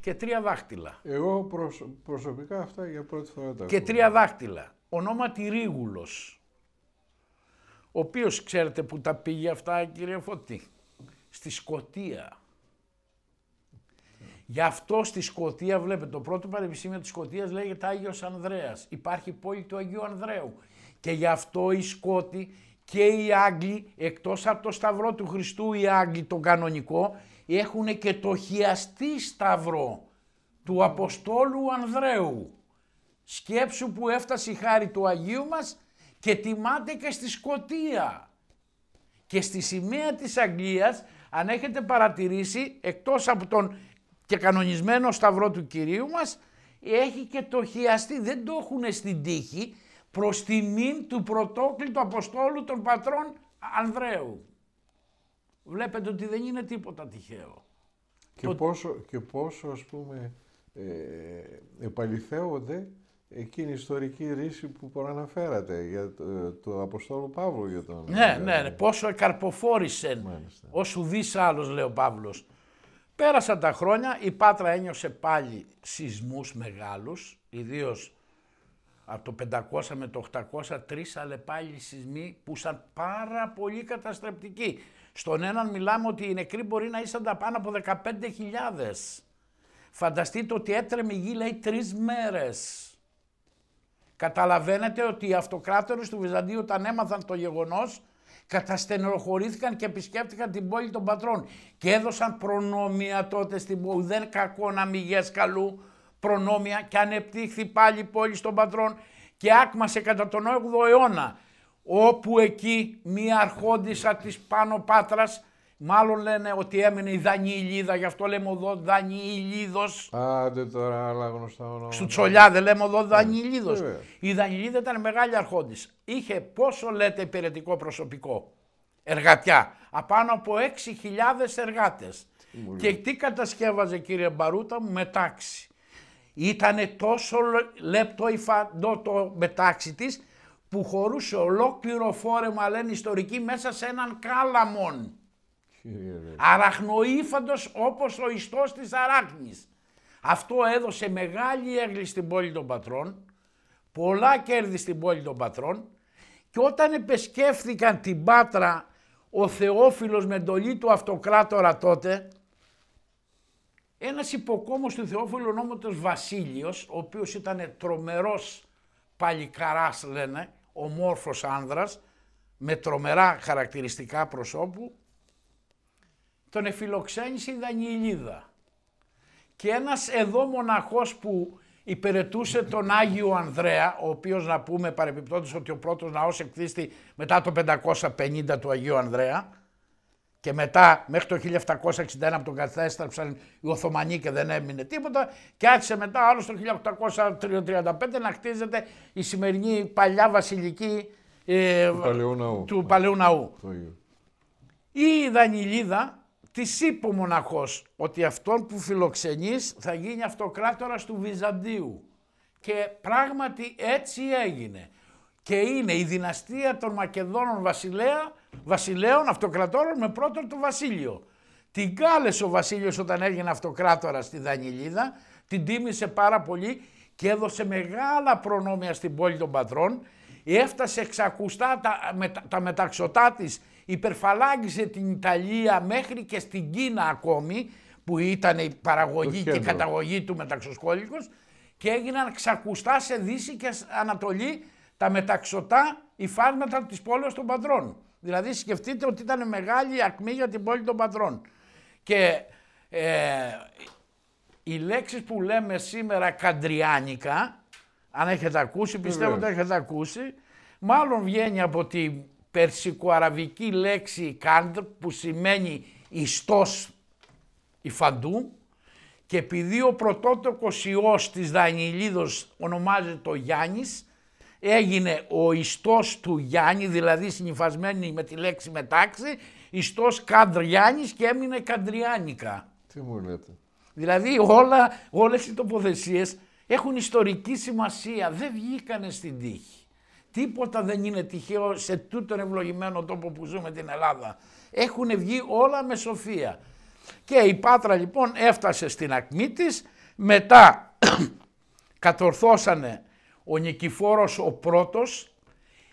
και τρία δάχτυλα. Εγώ προσωπικά αυτά για πρώτη φορά τα Και τρία δάχτυλα. Ονόματι Ρίγουλος ο οποίος ξέρετε που τα πήγε αυτά κύριε Φωτή, στη Σκοτία. Γι' αυτό στη Σκοτία βλέπετε, το πρώτο πανεπιστήμιο της Σκοτίας λέγεται Άγιος Ανδρέας. Υπάρχει πόλη του Αγίου Ανδρέου. Και γι' αυτό οι Σκότοι και οι Άγγλοι, εκτός από το σταυρό του Χριστού οι Άγγλοι τον κανονικό, έχουν και το χιαστή σταυρό του Αποστόλου Ανδρέου. Σκέψου που έφτασε η χάρη του Αγίου μας και τιμάται και στη Σκοτία. Και στη σημαία της Αγγλίας, αν έχετε παρατηρήσει, εκτός από τον και κανονισμένο σταυρό του Κυρίου μας, έχει και το χιαστή, δεν το έχουν στην τύχη, προς τιμήν του πρωτόκλητου Αποστόλου των Πατρών Ανδρέου. Βλέπετε ότι δεν είναι τίποτα τυχαίο. Και, πόσο, και πόσο, ας πούμε, ε, επαληθεύονται εκείνη η ιστορική ρίση που προαναφέρατε για το, Αποστόλο Αποστόλου για τον... Ναι, ναι, ναι. πόσο εκαρποφόρησεν ως ουδής άλλος λέει ο Παύλος. Πέρασαν τα χρόνια, η Πάτρα ένιωσε πάλι σεισμούς μεγάλους, ιδίως από το 500 με το 800, τρεις πάλι σεισμοί που ήταν πάρα πολύ καταστρεπτικοί. Στον έναν μιλάμε ότι οι νεκροί μπορεί να ήσαν τα πάνω από 15.000. Φανταστείτε ότι έτρεμε η γη λέει τρεις μέρες Καταλαβαίνετε ότι οι αυτοκράτορες του Βυζαντίου όταν έμαθαν το γεγονός καταστενοχωρήθηκαν και επισκέπτηκαν την πόλη των πατρών και έδωσαν προνόμια τότε στην πόλη, δεν κακό να καλού, προνόμια και ανεπτύχθη πάλι η πόλη των πατρών και άκμασε κατά τον 8ο αιώνα όπου εκεί μία αρχόντισσα της Πάνω Πάτρας Μάλλον λένε ότι έμεινε η Δανιηλίδα, γι' αυτό λέμε εδώ Δανιηλίδος. Άντε τώρα, άλλα γνωστά ονόματα. Στου Τσολιά δεν λέμε εδώ ναι, Δανιηλίδος. Η Δανιηλίδα ήταν μεγάλη αρχόντης. Είχε πόσο λέτε υπηρετικό προσωπικό. Εργατιά. Απάνω από 6.000 εργάτε. Και τι κατασκεύαζε κύριε Μπαρούτα μου, μετάξι. Ήτανε τόσο λεπτό η φαντό το μετάξι της που χωρούσε ολόκληρο φόρεμα λένε ιστορική μέσα σε έναν κάλαμον. Αραχνοήφαντος όπως ο ιστός της Αράχνης. Αυτό έδωσε μεγάλη έγκλη στην πόλη των πατρών, πολλά κέρδη στην πόλη των πατρών και όταν επεσκέφθηκαν την Πάτρα ο Θεόφιλος με εντολή του αυτοκράτορα τότε, ένας υποκόμος του Θεόφιλου ονόματος Βασίλειος, ο οποίος ήταν τρομερός παλικαράς λένε, ο μόρφος άνδρας, με τρομερά χαρακτηριστικά προσώπου, τον εφιλοξένησε η Δανιηλίδα. Και ένας εδώ μοναχός που υπηρετούσε τον Άγιο Ανδρέα, ο οποίος να πούμε παρεμπιπτόντως ότι ο πρώτος ναός εκτίστη μετά το 550 του Αγίου Ανδρέα και μετά μέχρι το 1761 από τον κατέστρεψαν οι Οθωμανοί και δεν έμεινε τίποτα και άρχισε μετά άλλος το 1835 να χτίζεται η σημερινή παλιά βασιλική ε, του, παλαιού ναού. του Η Δανιλίδα Της είπε ο μοναχός, ότι αυτόν που φιλοξενείς θα γίνει αυτοκράτορας του Βυζαντίου. Και πράγματι έτσι έγινε. Και είναι η δυναστεία των Μακεδόνων βασιλέα, βασιλέων, αυτοκρατόρων με πρώτον το βασίλειο. Την κάλεσε ο βασίλειος όταν έγινε αυτοκράτορας στη Δανιλίδα, την τίμησε πάρα πολύ και έδωσε μεγάλα προνόμια στην πόλη των πατρών. Έφτασε εξακουστά τα, τα μεταξωτά της υπερφαλάγγιζε την Ιταλία μέχρι και στην Κίνα ακόμη, που ήταν η παραγωγή και η καταγωγή του μεταξοσχόλικος και έγιναν ξακουστά σε Δύση και Ανατολή τα μεταξωτά υφάσματα της πόλης των Πατρών. Δηλαδή σκεφτείτε ότι ήταν μεγάλη ακμή για την πόλη των Πατρών. Και ε, οι λέξεις που λέμε σήμερα καντριάνικα, αν έχετε ακούσει, πιστεύω ότι έχετε ακούσει, μάλλον βγαίνει από τη περσικοαραβική λέξη καντρ που σημαίνει ιστός υφαντού και επειδή ο πρωτότοκος ιός της Δανιλίδος ονομάζεται ο Γιάννης έγινε ο ιστός του Γιάννη δηλαδή συνυφασμένη με τη λέξη μετάξη. ιστός καντρ Γιάννης και έμεινε καντριάνικα. Τι μου λέτε. Δηλαδή όλα, όλες οι τοποθεσίες έχουν ιστορική σημασία, δεν βγήκανε στην τύχη. Τίποτα δεν είναι τυχαίο σε τούτον ευλογημένο τόπο που ζούμε την Ελλάδα. Έχουν βγει όλα με σοφία. Και η Πάτρα λοιπόν έφτασε στην ακμή της, μετά κατορθώσανε ο Νικηφόρος ο πρώτος,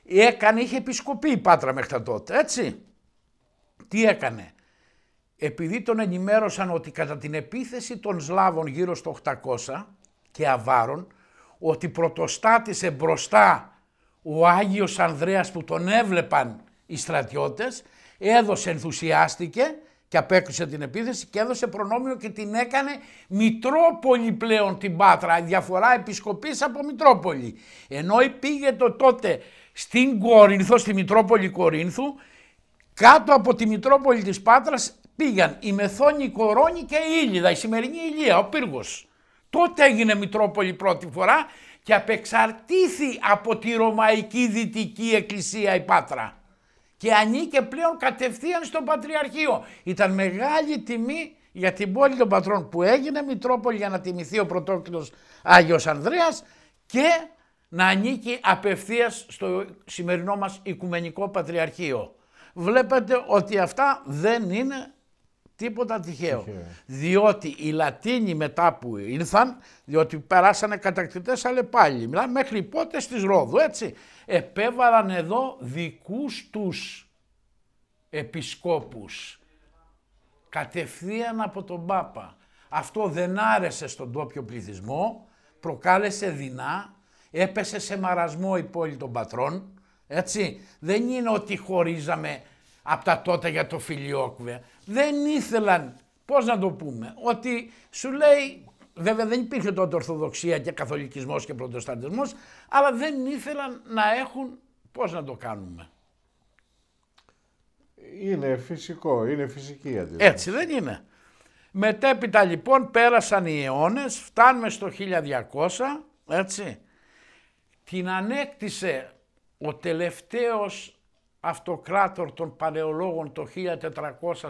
έκανε, είχε επισκοπεί η Πάτρα μέχρι τότε, έτσι. Τι έκανε. Επειδή τον ενημέρωσαν ότι κατά την επίθεση των Σλάβων γύρω στο 800 και Αβάρων, ότι πρωτοστάτησε μπροστά ο Άγιος Ανδρέας που τον έβλεπαν οι στρατιώτες, έδωσε, ενθουσιάστηκε και απέκρισε την επίθεση και έδωσε προνόμιο και την έκανε Μητρόπολη πλέον την Πάτρα, διαφορά επισκοπής από Μητρόπολη. Ενώ πήγε το τότε στην Κορίνθο, στη Μητρόπολη Κορίνθου, κάτω από τη Μητρόπολη της Πάτρας πήγαν η Μεθόνη, η Κορώνη και η Ήλιδα, η σημερινή Ηλία, ο πύργος. Τότε έγινε Μητρόπολη πρώτη φορά και απεξαρτήθη από τη Ρωμαϊκή Δυτική Εκκλησία η Πάτρα και ανήκε πλέον κατευθείαν στο Πατριαρχείο. Ήταν μεγάλη τιμή για την πόλη των πατρών που έγινε Μητρόπολη για να τιμηθεί ο πρωτόκλητος Άγιος Ανδρέας και να ανήκει απευθείας στο σημερινό μας Οικουμενικό Πατριαρχείο. Βλέπετε ότι αυτά δεν είναι Τίποτα τυχαίο. Διότι οι Λατίνοι μετά που ήρθαν, διότι περάσανε κατακτητές, αλλά πάλι. Μιλάμε μέχρι πότε στις Ρόδου, έτσι. Επέβαλαν εδώ δικούς τους επισκόπους κατευθείαν από τον Πάπα. Αυτό δεν άρεσε στον τόπιο πληθυσμό, προκάλεσε δεινά, έπεσε σε μαρασμό η πόλη των πατρών, έτσι. Δεν είναι ότι χωρίζαμε από τα τότε για το Φιλιόκουβε. Δεν ήθελαν, πώς να το πούμε, ότι σου λέει, βέβαια δεν υπήρχε τότε Ορθοδοξία και Καθολικισμός και πρωτοστατισμός αλλά δεν ήθελαν να έχουν, πώς να το κάνουμε. Είναι φυσικό, είναι φυσική η Έτσι δεν είναι. Μετέπειτα λοιπόν πέρασαν οι αιώνες, φτάνουμε στο 1200, έτσι. Την ανέκτησε ο τελευταίος αυτοκράτορ των παλαιολόγων το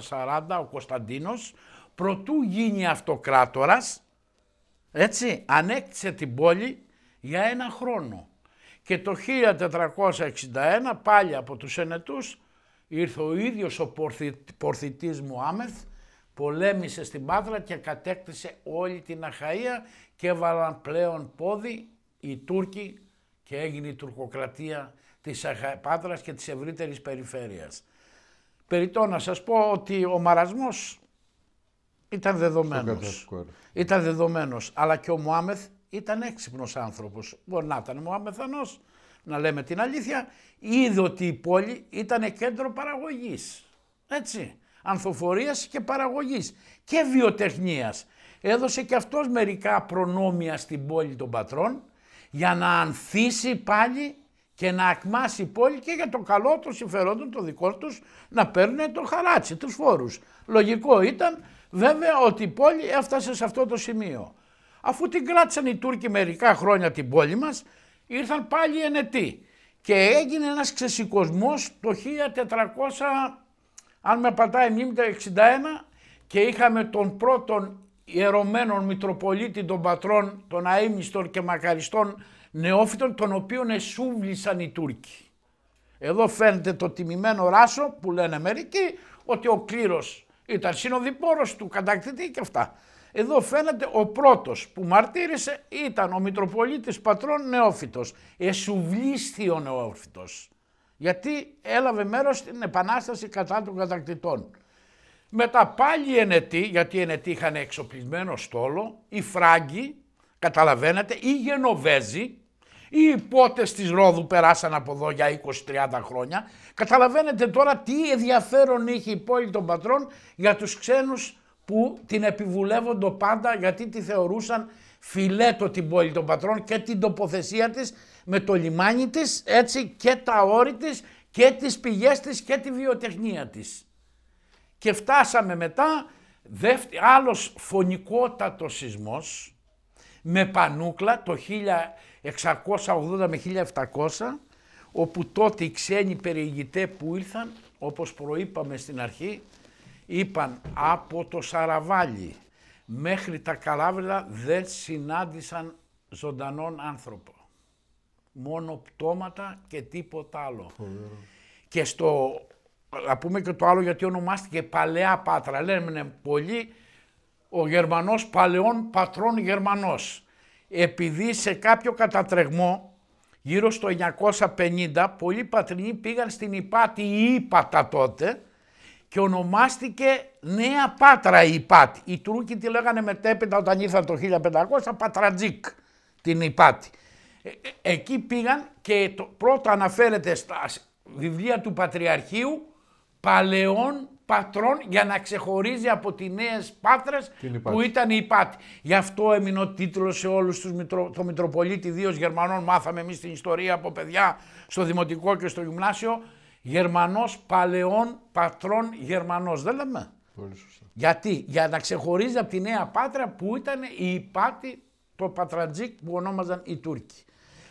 1440 ο Κωνσταντίνος προτού γίνει αυτοκράτορας έτσι ανέκτησε την πόλη για ένα χρόνο και το 1461 πάλι από τους Ενετούς ήρθε ο ίδιος ο πορθητής πορθητής Μουάμεθ πολέμησε στην Πάτρα και κατέκτησε όλη την Αχαΐα και έβαλαν πλέον πόδι οι Τούρκοι και έγινε η τουρκοκρατία της Πάτρας και της ευρύτερης περιφέρειας. Περιτώ να σας πω ότι ο μαρασμός ήταν δεδομένος. Ήταν δεδομένος, αλλά και ο Μωάμεθ ήταν έξυπνος άνθρωπος. Μπορεί να ήταν Μωάμεθανός, να λέμε την αλήθεια, είδε ότι η πόλη ήταν κέντρο παραγωγής. Έτσι, ανθοφορίας και παραγωγής και βιοτεχνίας. Έδωσε και αυτός μερικά προνόμια στην πόλη των πατρών για να ανθίσει πάλι και να ακμάσει η πόλη και για το καλό των συμφερόντων των δικών τους να παίρνουν το χαράτσι, τους φόρους. Λογικό ήταν βέβαια ότι η πόλη έφτασε σε αυτό το σημείο. Αφού την κράτησαν οι Τούρκοι μερικά χρόνια την πόλη μας, ήρθαν πάλι ενετοί. Και έγινε ένας ξεσηκωσμός το 1400, αν με πατάει μνήμη, και είχαμε τον πρώτον ιερωμένων Μητροπολίτη των Πατρών, των Αιμιστον και Μακαριστών νεόφυτων τον οποίον εσούβλησαν οι Τούρκοι. Εδώ φαίνεται το τιμημένο ράσο που λένε μερικοί ότι ο κλήρος ήταν συνοδοιπόρος του κατακτητή και αυτά. Εδώ φαίνεται ο πρώτος που μαρτύρησε ήταν ο Μητροπολίτης Πατρών Νεόφυτος. Εσουβλίστη ο Νεόφυτος. Γιατί έλαβε μέρος στην επανάσταση κατά των κατακτητών. Μετά πάλι οι Ενετοί, γιατί οι Ενετοί είχαν εξοπλισμένο στόλο, οι Φράγκοι, καταλαβαίνετε, οι Γενοβέζοι, οι υπότες της Ρόδου περάσαν από εδώ για 20-30 χρόνια. Καταλαβαίνετε τώρα τι ενδιαφέρον είχε η πόλη των πατρών για τους ξένους που την επιβουλεύονται πάντα γιατί τη θεωρούσαν φιλέτο την πόλη των πατρών και την τοποθεσία της με το λιμάνι της έτσι και τα όρη της και τις πηγές της και τη βιοτεχνία της. Και φτάσαμε μετά άλλος φωνικότατος σεισμός με πανούκλα το 680 με 1700 όπου τότε οι ξένοι περιηγητέ που ήλθαν όπως προείπαμε στην αρχή είπαν από το Σαραβάλι μέχρι τα Καλάβλα δεν συνάντησαν ζωντανόν άνθρωπο. Μόνο πτώματα και τίποτα άλλο. Και στο, να πούμε και το άλλο γιατί ονομάστηκε Παλαιά Πάτρα. Λέμε πολύ ο Γερμανός παλαιών πατρών Γερμανός επειδή σε κάποιο κατατρεγμό γύρω στο 950 πολλοί πατρινοί πήγαν στην Ιπάτη ή Ήπατα τότε και ονομάστηκε Νέα Πάτρα η Ιπάτη. Οι Τουρκοί τη λέγανε μετέπειτα όταν ήρθαν το 1500 Πατρατζίκ την Ιπάτη. Ε, ε, εκεί πήγαν και το πρώτο αναφέρεται στα βιβλία του Πατριαρχείου παλαιών πατρών για να ξεχωρίζει από τη νέα Πάτρα που ήταν η πάτη. Γι' αυτό έμεινε ο τίτλος σε όλους τους Μητρο... το Μητροπολίτη Δύο Γερμανών. Μάθαμε εμείς την ιστορία από παιδιά στο Δημοτικό και στο Γυμνάσιο. Γερμανός παλαιών πατρών Γερμανός. Δεν λέμε. Πολύ σωστά. Γιατί, για να ξεχωρίζει από τη νέα Πάτρα που ήταν η Πάτη, το Πατρατζίκ που ονόμαζαν οι Τούρκοι.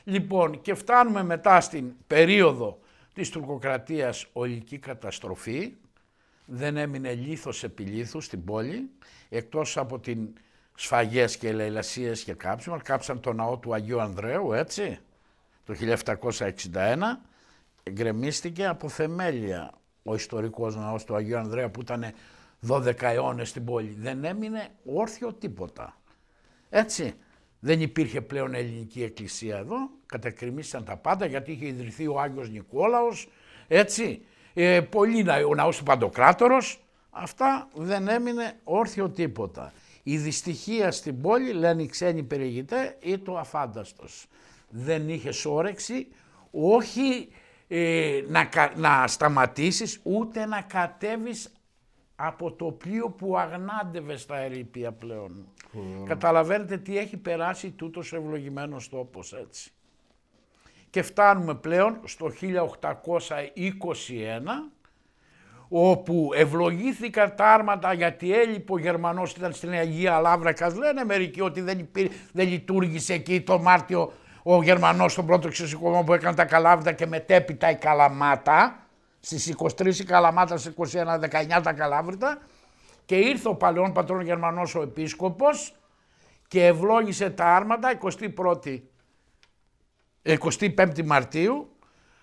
Λοιπόν, και φτάνουμε μετά στην περίοδο της τουρκοκρατίας ολική καταστροφή, δεν έμεινε λίθος επιλήθου στην πόλη, εκτός από την σφαγές και ελαιλασίες και κάψιμα, κάψαν το ναό του Αγίου Ανδρέου, έτσι, το 1761, γκρεμίστηκε από θεμέλια ο ιστορικός ναός του Αγίου Ανδρέα που ήταν 12 αιώνες στην πόλη. Δεν έμεινε όρθιο τίποτα. Έτσι, δεν υπήρχε πλέον ελληνική εκκλησία εδώ, κατακριμίστηκαν τα πάντα γιατί είχε ιδρυθεί ο Άγιος Νικόλαος, έτσι, ε, πολύ ο ναός του Παντοκράτορος, αυτά δεν έμεινε όρθιο τίποτα. Η δυστυχία στην πόλη, λένε οι ξένοι περιηγητέ, ή το αφάνταστος. Δεν είχε όρεξη, όχι ε, να, να σταματήσεις, ούτε να κατέβεις από το πλοίο που αγνάντευε στα ερήπια πλέον. Καταλαβαίνετε τι έχει περάσει τούτος ευλογημένος τόπος έτσι και φτάνουμε πλέον στο 1821 όπου ευλογήθηκαν τα άρματα γιατί έλειπε ο Γερμανός ήταν στην Αγία Λάβρακας λένε μερικοί ότι δεν, δεν λειτουργήσε εκεί το Μάρτιο ο Γερμανός στον πρώτο ξεσηκωμό που έκανε τα Καλάβδα και μετέπειτα η Καλαμάτα στις 23 η Καλαμάτα, στις 21, 19 τα Καλάβρητα και ήρθε ο παλαιόν πατρόν Γερμανός ο Επίσκοπος και ευλόγησε τα άρματα 21η 25η Μαρτίου,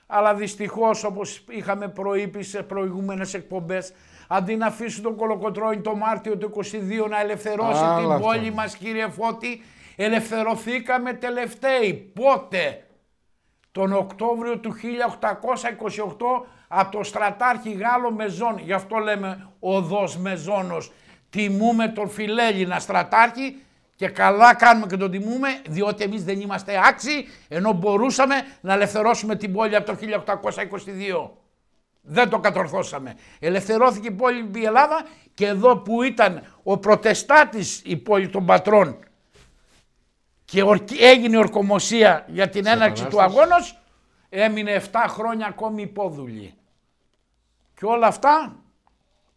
αλλά δυστυχώς όπως είχαμε προείπει σε προηγούμενες εκπομπές, αντί να αφήσουν τον Κολοκοτρώνη το Μάρτιο του 22 να ελευθερώσει την αυτό. πόλη μας κύριε Φώτη, ελευθερωθήκαμε τελευταίοι. Πότε? Τον Οκτώβριο του 1828 από το στρατάρχη Γάλλο Μεζόν. Γι' αυτό λέμε οδός Μεζόνος. Τιμούμε τον Φιλέλληνα στρατάρχη και καλά κάνουμε και το τιμούμε, διότι εμείς δεν είμαστε άξιοι, ενώ μπορούσαμε να ελευθερώσουμε την πόλη από το 1822. Δεν το κατορθώσαμε. Ελευθερώθηκε η πόλη η Ελλάδα και εδώ που ήταν ο προτεστάτης η πόλη των πατρών και έγινε ορκομοσία για την έναρξη του αγώνος, έμεινε 7 χρόνια ακόμη υπόδουλη. Και όλα αυτά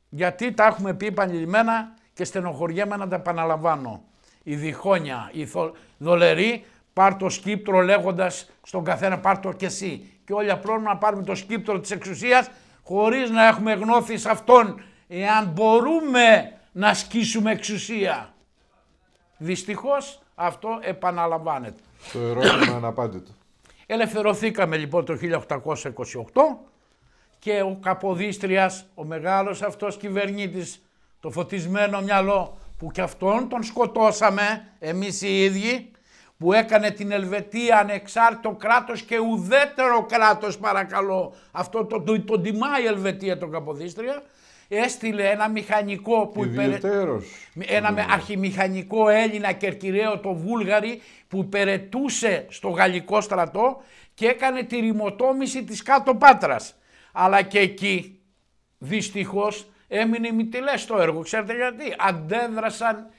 γιατί τα έχουμε πει επανειλημμένα και στενοχωριέμαι να τα επαναλαμβάνω η διχόνια, η δολερή, πάρ το σκύπτρο λέγοντας στον καθένα πάρ το και εσύ. Και όλοι απλώνουμε να πάρουμε το σκύπτρο της εξουσίας χωρίς να έχουμε γνώθη σε αυτόν, εάν μπορούμε να σκίσουμε εξουσία. Δυστυχώς, αυτό επαναλαμβάνεται. Το ερώτημα αναπάντητο. Ελευθερωθήκαμε λοιπόν το 1828 και ο Καποδίστριας, ο μεγάλος αυτός κυβερνήτης, το φωτισμένο μυαλό που κι αυτόν τον σκοτώσαμε εμείς οι ίδιοι, που έκανε την Ελβετία ανεξάρτητο κράτος και ουδέτερο κράτος παρακαλώ, αυτό το, το, το τιμά η Ελβετία τον Καποδίστρια, έστειλε ένα μηχανικό που ένα αρχιμηχανικό Έλληνα Κερκυραίο το Βούλγαρη που υπερετούσε στο γαλλικό στρατό και έκανε τη ρημοτόμηση της κάτω Πάτρας. Αλλά και εκεί δυστυχώς έμεινε ημιτιλέ το έργο. Ξέρετε γιατί. Αντέδρασαν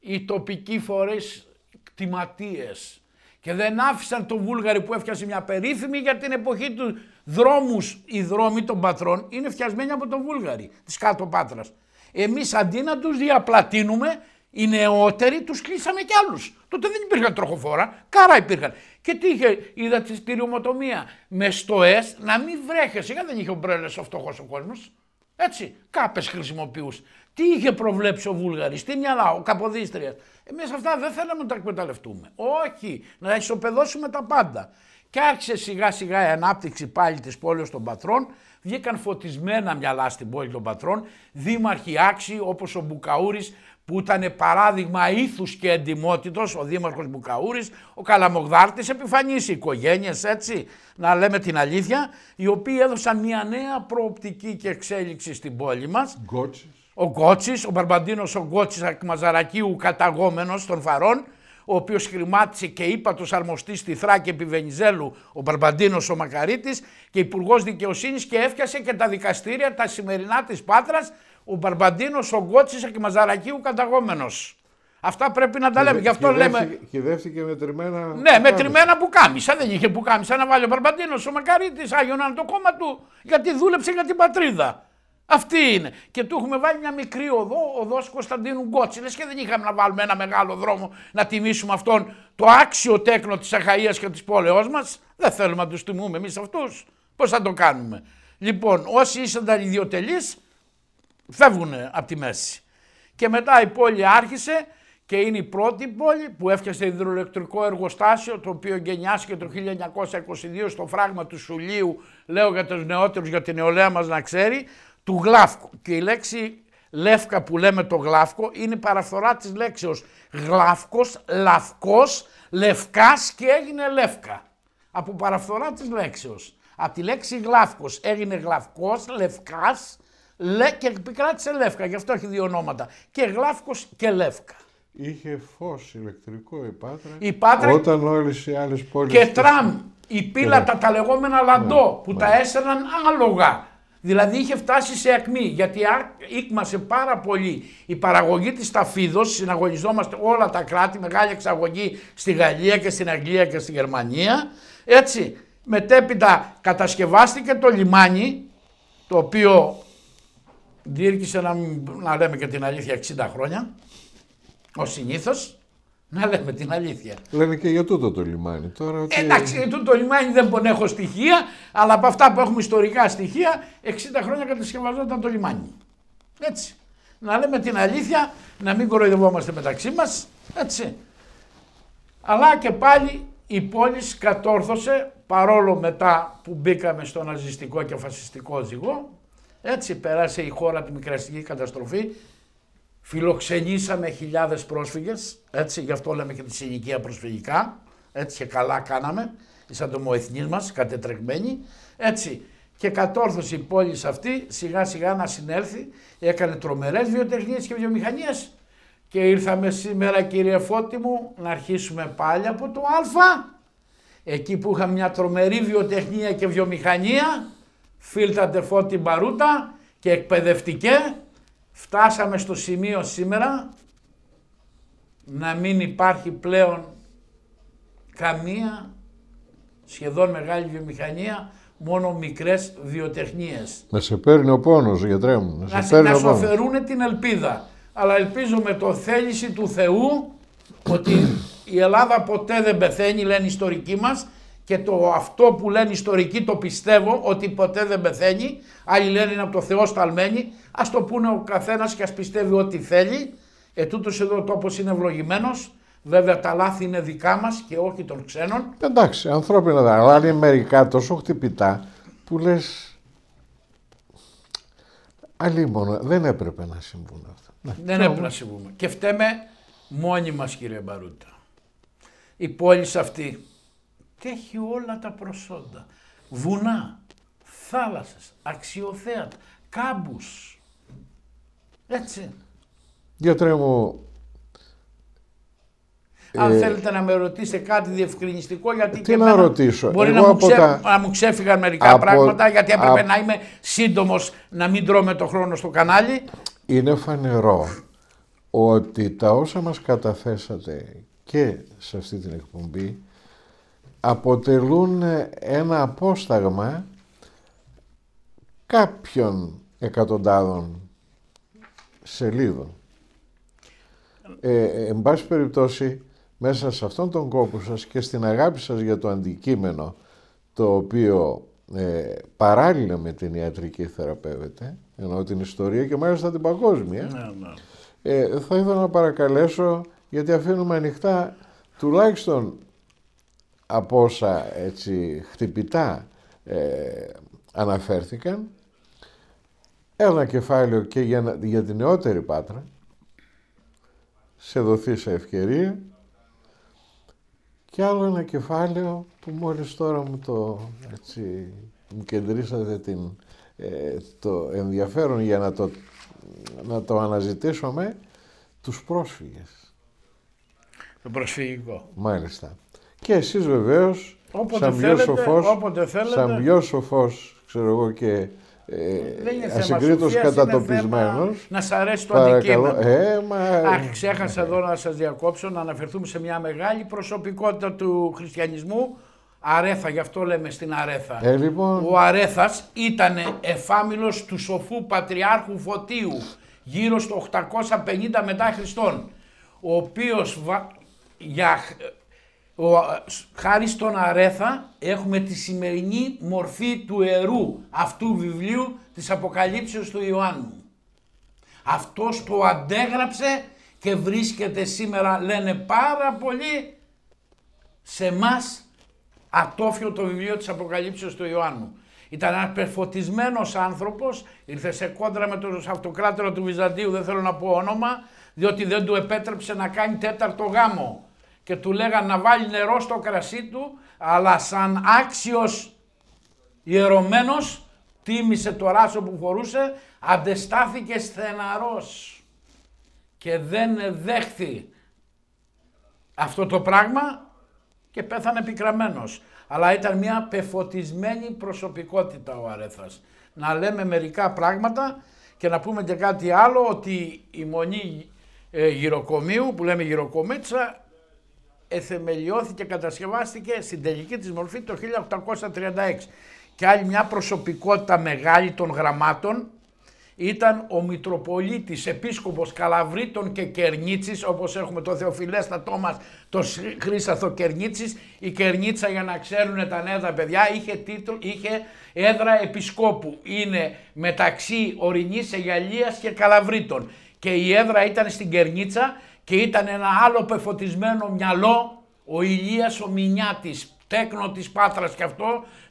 οι τοπικοί φορείς κτηματίες και δεν άφησαν τον Βούλγαρη που έφτιασε μια περίφημη για την εποχή του δρόμους. Οι δρόμοι των πατρών είναι φτιασμένοι από τον Βούλγαρη της κάτω πάτρας. Εμείς αντί να τους διαπλατείνουμε οι νεότεροι τους κλείσαμε κι άλλους. Τότε δεν υπήρχαν τροχοφόρα, κάρα υπήρχαν. Και τι είχε, είδα τη στηριωματομία, Με στοές να μην βρέχεσαι. Γιατί δεν είχε μπρέλες ο φτωχός ο κόσμος. Έτσι, κάπες χρησιμοποιούσε. Τι είχε προβλέψει ο Βούλγαρης, τι μυαλά, ο Καποδίστριας. Εμείς αυτά δεν θέλαμε να τα εκμεταλλευτούμε. Όχι, να ισοπεδώσουμε τα πάντα. Και άρχισε σιγά σιγά η ανάπτυξη πάλι της πόλης των πατρών. Βγήκαν φωτισμένα μυαλά στην πόλη των πατρών. Δήμαρχοι άξιοι όπως ο Μπουκαούρης που ήταν παράδειγμα ήθους και εντυμότητο, ο Δήμαρχος Μπουκαούρης, ο Καλαμογδάρτης, επιφανείς, οι οικογένειες, έτσι, να λέμε την αλήθεια, οι οποίοι έδωσαν μια νέα προοπτική και εξέλιξη στην πόλη μας. Ο Γκότσης, ο Μπαρμπαντίνος ο Γκότσης Ακμαζαρακίου Καταγόμενος των Φαρών, ο οποίος χρημάτισε και του αρμοστή στη Θράκη επί Βενιζέλου, ο Μπαρμπαντίνος ο Μακαρίτης και υπουργός δικαιοσύνης και έφτιασε και τα δικαστήρια τα σημερινά της Πάτρας ο Μπαρμπαντίνος, ο Γκότσης και Μαζαρακίου καταγόμενος. Αυτά πρέπει να τα λέμε. Γι' αυτό λέμε. Χιδεύτηκε με τριμμένα. Ναι, με τριμμένα που κάμισα. Δεν είχε που κάμισα να βάλει ο Μπαρμπαντίνος, ο Μακαρίτης, Άγιον το κόμμα του. Γιατί δούλεψε για την πατρίδα. Αυτή είναι. Και του έχουμε βάλει μια μικρή οδό, οδός Κωνσταντίνου Γκότση. και δεν είχαμε να βάλουμε ένα μεγάλο δρόμο να τιμήσουμε αυτόν το άξιο τέκνο της Αχαία και της πόλεό μας. Δεν θέλουμε να τους τιμούμε εμείς αυτούς. Πώς θα το κάνουμε. Λοιπόν, όσοι ιδιωτελεί, φεύγουν από τη μέση. Και μετά η πόλη άρχισε και είναι η πρώτη πόλη που έφτιασε υδροελεκτρικό εργοστάσιο το οποίο γεννιάστηκε το 1922 στο φράγμα του Σουλίου, λέω για τους νεότερους, για την νεολαία μας να ξέρει, του Γλάφκου. Και η λέξη λεύκα που λέμε το γλάφκο είναι η παραφορά της λέξεως γλάφκος, λαυκός, λευκάς και έγινε λεύκα. Από παραφορά της λέξεως. Από τη λέξη γλάφκος έγινε γλαυκός, λευκάς Λε, και επικράτησε Λεύκα, γι' αυτό έχει δύο ονόματα. Και Γλάφκος και Λεύκα. Είχε φως ηλεκτρικό η Πάτρα. Η Πάτρα... Όταν όλες οι άλλες πόλεις. Και τραμ. Η πύλατα, τα λεγόμενα ναι, λαντό, που ναι. τα έσαιναν άλογα. Δηλαδή είχε φτάσει σε ακμή, γιατί ήκμασε πάρα πολύ η παραγωγή της ταφίδος, συναγωνιζόμαστε όλα τα κράτη, μεγάλη εξαγωγή στη Γαλλία και στην Αγγλία και στη Γερμανία, έτσι. Μετέπειτα κατασκευάστηκε το λιμάνι, το οποίο διήρκησε να, να λέμε και την αλήθεια 60 χρόνια, ο συνήθως. Να λέμε την αλήθεια. Λένε και για τούτο το λιμάνι τώρα. Ότι... Εντάξει, για τούτο το λιμάνι δεν έχω στοιχεία, αλλά από αυτά που έχουμε ιστορικά στοιχεία, 60 χρόνια κατασκευαζόταν το λιμάνι. Έτσι. Να λέμε την αλήθεια, να μην κοροϊδευόμαστε μεταξύ μας. Έτσι. Αλλά και πάλι η πόλη κατόρθωσε παρόλο μετά που μπήκαμε στο ναζιστικό και φασιστικό ζυγό έτσι πέρασε η χώρα από τη μικραστική καταστροφή. Φιλοξενήσαμε χιλιάδες πρόσφυγες. Έτσι, γι' αυτό λέμε και τη συνοικία προσφυγικά. Έτσι και καλά κάναμε. Ήσαν το μοεθνή μα, κατετρεγμένη, Έτσι. Και κατόρθωσε η πόλη αυτή σιγά σιγά να συνέλθει. Έκανε τρομερές βιοτεχνίες και βιομηχανίες. Και ήρθαμε σήμερα, κύριε Φώτη μου, να αρχίσουμε πάλι από το Α. Εκεί που είχαμε μια τρομερή βιοτεχνία και βιομηχανία, φίλτα τεφό την παρούτα και εκπαιδευτικέ φτάσαμε στο σημείο σήμερα να μην υπάρχει πλέον καμία σχεδόν μεγάλη βιομηχανία μόνο μικρές βιοτεχνίες. Να σε παίρνει ο πόνος, γιατρέ μου. Να, σε παίρνει να σου την ελπίδα. Αλλά ελπίζω με το θέληση του Θεού ότι η Ελλάδα ποτέ δεν πεθαίνει, λένε οι ιστορικοί μας, και το αυτό που λένε ιστορικοί το πιστεύω ότι ποτέ δεν πεθαίνει, άλλοι λένε είναι από το Θεό σταλμένοι, ας το πούνε ο καθένας και ας πιστεύει ό,τι θέλει, ε, τούτος εδώ ο τόπος είναι ευλογημένος. Βέβαια τα λάθη είναι δικά μας και όχι των ξένων. Εντάξει, ανθρώπινα τα αλλά είναι μερικά τόσο χτυπητά που λες μόνο, δεν έπρεπε να συμβούν αυτά. Ναι. Δεν έπρεπε να συμβούν. Και φταίμε μόνοι μας κύριε Μπαρούτα. Η πόλη αυτή και Έχει όλα τα προσόντα. Βουνά, θάλασσες, αξιοθέατα, κάμπους. Έτσι. Γιατρέ μου... Αν ε, θέλετε να με ρωτήσετε κάτι διευκρινιστικό, γιατί Τι να ρωτήσω. μπορεί να, μου να μου ξέφυγαν μερικά πράγματα, γιατί έπρεπε να είμαι σύντομος, να μην τρώμε το χρόνο στο κανάλι. Είναι φανερό ότι τα όσα μας καταθέσατε και σε αυτή την εκπομπή αποτελούν ε, ένα απόσταγμα κάποιων εκατοντάδων σελίδων. Ε, ε, εν πάση περιπτώσει, μέσα σε αυτόν τον κόπο σας και στην αγάπη σας για το αντικείμενο το οποίο ε, παράλληλα με την ιατρική θεραπεύεται, ενώ την ιστορία και μάλιστα την παγκόσμια, ναι, ναι. Ε, θα ήθελα να παρακαλέσω, γιατί αφήνουμε ανοιχτά τουλάχιστον από όσα έτσι χτυπητά ε, αναφέρθηκαν ένα κεφάλαιο και για, για την νεότερη Πάτρα σε δοθεί σε ευκαιρία και άλλο ένα κεφάλαιο που μόλις τώρα μου το έτσι κεντρήσατε την, ε, το ενδιαφέρον για να το, να το αναζητήσουμε τους πρόσφυγες. Το προσφυγικό. Μάλιστα. Και εσείς βεβαίως, όποτε σαν, πιο σοφός, ξέρω εγώ και ε, ασυγκρίτως κατατοπισμένος. Να σας αρέσει το αντικείμενο. Ε, Αχ, ξέχασα εδώ να σας διακόψω, να αναφερθούμε σε μια μεγάλη προσωπικότητα του χριστιανισμού, Αρέθα, γι' αυτό λέμε στην Αρέθα. Ε, λοιπόν... Ο Αρέθας ήταν εφάμιλος του σοφού Πατριάρχου Φωτίου γύρω στο 850 μετά Χριστόν, ο οποίος για ο, χάρη στον Αρέθα έχουμε τη σημερινή μορφή του ερού αυτού βιβλίου της Αποκαλύψεως του Ιωάννου. Αυτός το αντέγραψε και βρίσκεται σήμερα λένε πάρα πολύ σε μας ατόφιο το βιβλίο της Αποκαλύψεως του Ιωάννου. Ήταν ένας περφωτισμένος άνθρωπος, ήρθε σε κόντρα με τον αυτοκράτορα του Βυζαντίου, δεν θέλω να πω όνομα, διότι δεν του επέτρεψε να κάνει τέταρτο γάμο και του λέγαν να βάλει νερό στο κρασί του, αλλά σαν άξιος ιερωμένος τίμησε το ράσο που φορούσε, αντεστάθηκε στεναρός και δεν δέχθη αυτό το πράγμα και πέθανε πικραμένος. Αλλά ήταν μια πεφωτισμένη προσωπικότητα ο Αρέθας. Να λέμε μερικά πράγματα και να πούμε και κάτι άλλο ότι η μονή ε, γυροκομείου που λέμε γυροκομίτσα εθεμελιώθηκε, κατασκευάστηκε στην τελική της μορφή το 1836. Και άλλη μια προσωπικότητα μεγάλη των γραμμάτων ήταν ο Μητροπολίτης, επίσκοπος Καλαβρίτων και Κερνίτσης, όπως έχουμε το Θεοφιλέστα Τόμας, τον Χρήσαθο Κερνίτσης. Η Κερνίτσα, για να ξέρουν τα νέα παιδιά, είχε, τίτλο, είχε έδρα επισκόπου. Είναι μεταξύ Ορεινής Αιγαλίας και Καλαβρίτων. Και η έδρα ήταν στην Κερνίτσα και ήταν ένα άλλο πεφωτισμένο μυαλό ο Ηλίας ο Μινιάτης, τέκνο της Πάτρας και αυτό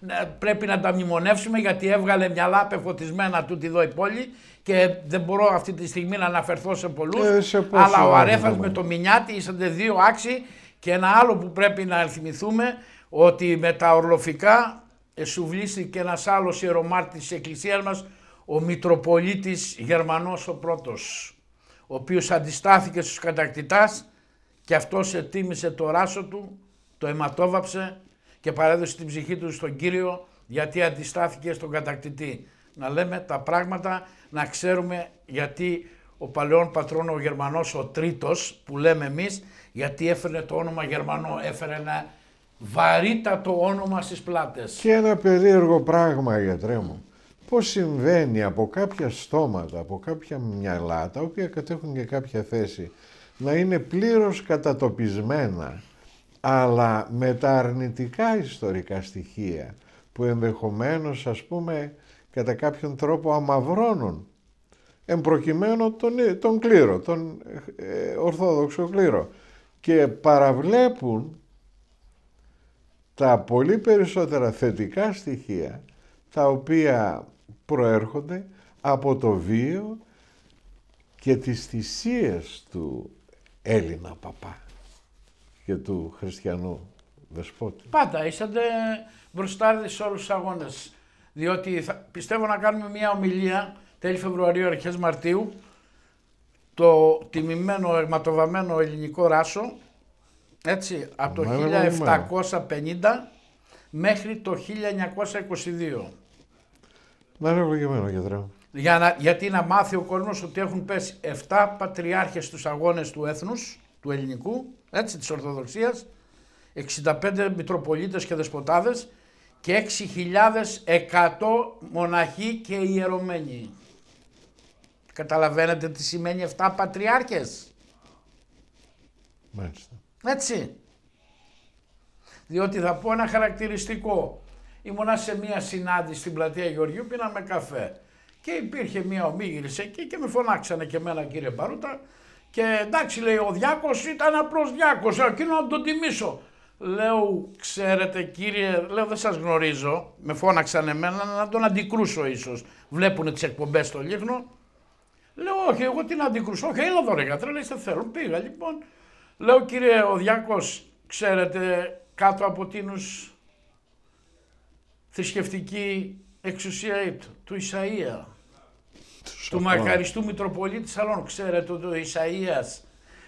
ε, πρέπει να τα μνημονεύσουμε γιατί έβγαλε μυαλά πεφωτισμένα τούτη εδώ η πόλη και δεν μπορώ αυτή τη στιγμή να αναφερθώ σε πολλούς ε, αλλά ο Αρέφας με το Μινιάτη ήσαντε δύο άξι και ένα άλλο που πρέπει να θυμηθούμε ότι με τα ορλοφικά και ένας άλλος ιερομάρτης της εκκλησίας μας ο Μητροπολίτης Γερμανός ο πρώτος ο οποίος αντιστάθηκε στους κατακτητάς και αυτός ετοίμησε το ράσο του, το αιματόβαψε και παρέδωσε την ψυχή του στον Κύριο γιατί αντιστάθηκε στον κατακτητή. Να λέμε τα πράγματα, να ξέρουμε γιατί ο παλαιόν πατρόν ο Γερμανός ο τρίτος που λέμε εμείς γιατί έφερε το όνομα Γερμανό, έφερε ένα βαρύτατο όνομα στις πλάτες. Και ένα περίεργο πράγμα γιατρέ μου πώς συμβαίνει από κάποια στόματα, από κάποια μυαλά, τα οποία κατέχουν και κάποια θέση, να είναι πλήρως κατατοπισμένα, αλλά με τα αρνητικά ιστορικά στοιχεία, που ενδεχομένως, ας πούμε, κατά κάποιον τρόπο αμαυρώνουν εν προκειμένου τον, ε, τον κλήρο, τον ε, ορθόδοξο κλήρο και παραβλέπουν τα πολύ περισσότερα θετικά στοιχεία τα οποία προέρχονται από το βίο και τις θυσίες του Έλληνα παπά και του χριστιανού δεσπότη. Πάντα είσατε μπροστάρδες σε όλους τους αγώνες. Διότι πιστεύω να κάνουμε μια ομιλία τέλη Φεβρουαρίου, αρχές Μαρτίου το τιμημένο, ερματοβαμένο ελληνικό ράσο έτσι, από το 1750 μέχρι το 1922. Να είναι ευλογημένο γιατρέ Για να, γιατί να μάθει ο κόσμος ότι έχουν πέσει 7 πατριάρχες στους αγώνες του έθνους, του ελληνικού, έτσι της Ορθοδοξίας, 65 μητροπολίτες και δεσποτάδες και 6.100 μοναχοί και ιερωμένοι. Καταλαβαίνετε τι σημαίνει 7 πατριάρχες. Μάλιστα. Έτσι. Διότι θα πω ένα χαρακτηριστικό ήμουνα σε μια συνάντηση στην πλατεία Γεωργίου, πίναμε καφέ. Και υπήρχε μια ομίγυρη εκεί και με φωνάξανε και εμένα κύριε Μπαρούτα. Και εντάξει λέει ο Διάκος ήταν απλός Διάκος, εκείνο να τον τιμήσω. Λέω ξέρετε κύριε, λέω δεν σας γνωρίζω, με φώναξαν εμένα να τον αντικρούσω ίσως. Βλέπουν τις εκπομπές στο Λίχνο. Λέω όχι εγώ τι να αντικρούσω, όχι έλα εδώ ρε γατρέ, λέει σε θέλω, πήγα λοιπόν. Λέω κύριε ο διάκος, ξέρετε κάτω από τίνους θρησκευτική εξουσία του Ισαΐα, του, του μακαριστού Μητροπολίτη Σαλών. Ξέρετε ότι ο Ισαΐας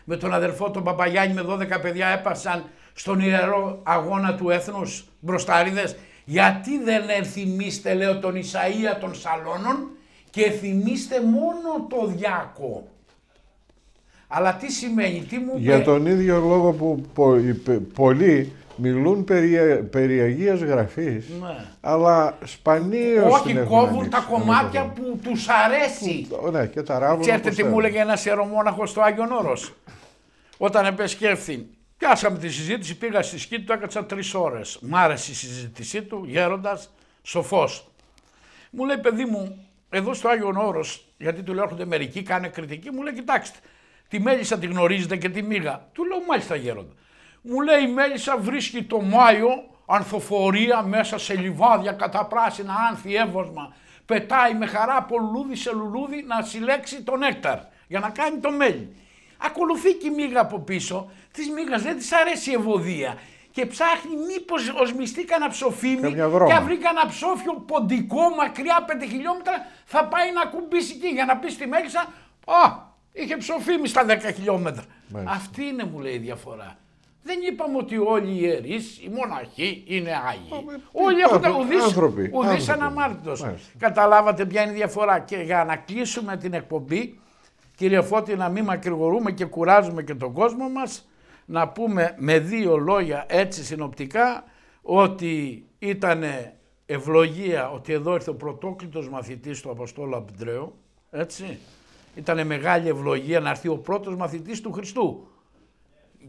με τον αδερφό τον Παπαγιάννη με 12 παιδιά έπασαν στον ιερό αγώνα του έθνους μπροστάριδες. Γιατί δεν θυμίστε λέω τον Ισαΐα των Σαλώνων και θυμίστε μόνο το Διάκο. Αλλά τι σημαίνει, τι μου Για τον ίδιο λόγο που πολλοί Μιλούν περί, περί Αγίας Γραφής, ναι. αλλά σπανίως Όχι, την κόβουν ανοίξει, τα κομμάτια που τους αρέσει. ναι, και τα ράβουν. Ξέρετε τι μου έλεγε ένας ιερομόναχος στο Άγιον Όρος. Όταν επεσκέφθη, πιάσαμε τη συζήτηση, πήγα στη σκηνή του, έκατσα τρεις ώρες. Μ' άρεσε η συζήτησή του, γέροντας, σοφός. Μου λέει, παιδί μου, εδώ στο Άγιον Όρος, γιατί του λέω έρχονται μερικοί, κάνε κριτική, μου λέει, κοιτάξτε, τη μέλισσα τη γνωρίζετε και τη μίγα. Του λέω, μάλιστα γέροντα. Μου λέει η Μέλισσα βρίσκει το Μάιο ανθοφορία μέσα σε λιβάδια, πράσινα, άνθη, έβοσμα. Πετάει με χαρά από λουλούδι σε λουλούδι να συλλέξει τον νέκταρ για να κάνει το μέλι. Ακολουθεί και η μίγα από πίσω. Της μίγα δεν της αρέσει η ευωδία και ψάχνει μήπως οσμιστεί κανένα ψοφίμι και αν βρει κανένα ψόφιο ποντικό μακριά 5 χιλιόμετρα θα πάει να κουμπίσει εκεί για να πει στη Μέλισσα Α, είχε ψοφίμι στα 10 χιλιόμετρα. Αυτή είναι μου λέει η διαφορά. Δεν είπαμε ότι όλοι οι ιερείς, οι μοναχοί είναι Άγιοι. όλοι έχουν ουδή αναμάρτητο. Καταλάβατε ποια είναι η διαφορά. Και για να κλείσουμε την εκπομπή, κύριε Φώτη να μην μακρηγορούμε και κουράζουμε και τον κόσμο μας, να πούμε με δύο λόγια έτσι συνοπτικά ότι ήταν ευλογία ότι εδώ ήρθε ο πρωτόκλητος μαθητής του Αποστόλου Αμπντρέου, έτσι. Ήταν μεγάλη ευλογία να έρθει ο πρώτος μαθητής του Χριστού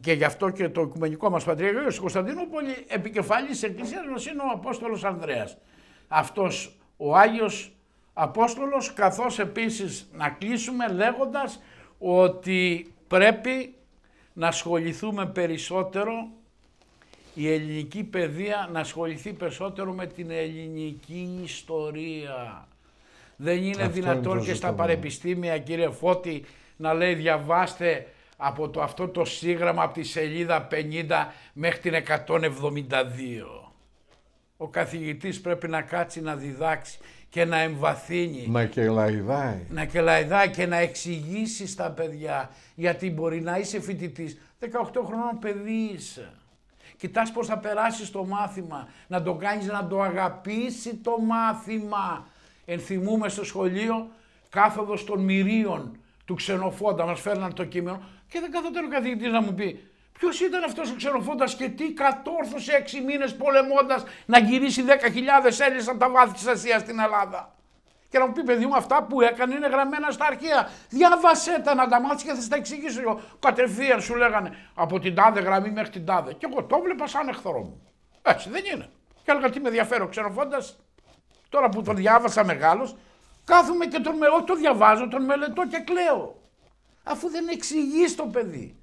και γι' αυτό και το Οικουμενικό μας Πατριαρχείο στην Κωνσταντινούπολη επικεφαλής εκκλησίας μας είναι ο Απόστολος Ανδρέας. Αυτός ο Άγιος Απόστολος καθώς επίσης να κλείσουμε λέγοντας ότι πρέπει να ασχοληθούμε περισσότερο η ελληνική παιδεία να ασχοληθεί περισσότερο με την ελληνική ιστορία. Δεν είναι Αυτό δυνατόν και στα πανεπιστήμια κύριε Φώτη να λέει διαβάστε από το, αυτό το σύγγραμμα από τη σελίδα 50 μέχρι την 172. Ο καθηγητής πρέπει να κάτσει να διδάξει και να εμβαθύνει. Να κελαϊδάει. Να κελαϊδάει και να εξηγήσει στα παιδιά. Γιατί μπορεί να είσαι φοιτητής, 18 χρονών παιδί είσαι. Κοιτάς πώς θα περάσεις το μάθημα, να το κάνεις να το αγαπήσει το μάθημα. Ενθυμούμε στο σχολείο κάθοδος των μυρίων του ξενοφόντα, μας φέρναν το κείμενο και δεν καθόταν ο καθηγητής να μου πει ποιος ήταν αυτός ο ξενοφόντας και τι κατόρθωσε έξι μήνες πολεμώντας να γυρίσει 10.000 Έλληνες από τα βάθη της Ασίας στην Ελλάδα. Και να μου πει, παιδί μου, αυτά που έκανε είναι γραμμένα στα αρχεία. Διάβασέ τα να τα μάθεις και θα τα εξηγήσω εγώ. Κατευθείαν σου λέγανε από την τάδε γραμμή μέχρι την τάδε. Και εγώ το βλέπα σαν εχθρό μου. Έτσι δεν είναι. Και έλεγα τι με ενδιαφέρει ο Τώρα που τον διάβασα μεγάλος, Κάθομαι και τον μελετώ, το διαβάζω, τον μελετώ και κλαίω. Αφού δεν εξηγείς το παιδί.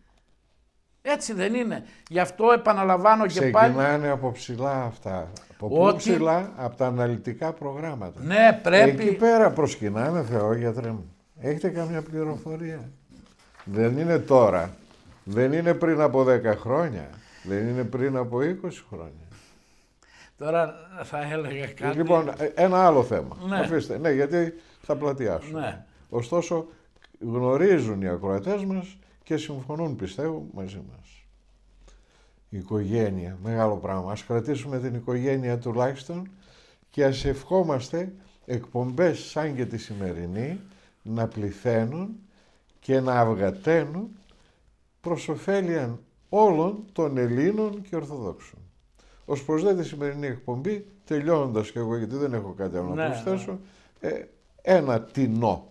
Έτσι δεν είναι. Γι' αυτό επαναλαμβάνω και πάλι. Ξεκινάνε από ψηλά αυτά. Από πού ψηλά, από τα αναλυτικά προγράμματα. Ναι, πρέπει. Εκεί πέρα προσκυνάνε, Θεό, γιατρέ μου. Έχετε καμιά πληροφορία. Δεν είναι τώρα. Δεν είναι πριν από 10 χρόνια. Δεν είναι πριν από 20 χρόνια. Τώρα θα έλεγα ε, κάτι. Λοιπόν, ε, ένα άλλο θέμα. Ναι. Αφήστε. Ναι, γιατί θα πλατιάσουν. Ναι. Ωστόσο, γνωρίζουν οι ακροατές μας και συμφωνούν, πιστεύω, μαζί μας. Η οικογένεια, μεγάλο πράγμα. Ας κρατήσουμε την οικογένεια τουλάχιστον και ας ευχόμαστε εκπομπές σαν και τη σημερινή να πληθαίνουν και να αυγαταίνουν προς ωφέλεια όλων των Ελλήνων και Ορθοδόξων. Ως προσδέ τη σημερινή εκπομπή, τελειώνοντας και εγώ, γιατί δεν έχω κάτι άλλο να ναι, προσθέσω, ναι. Ε, ένα τεινό.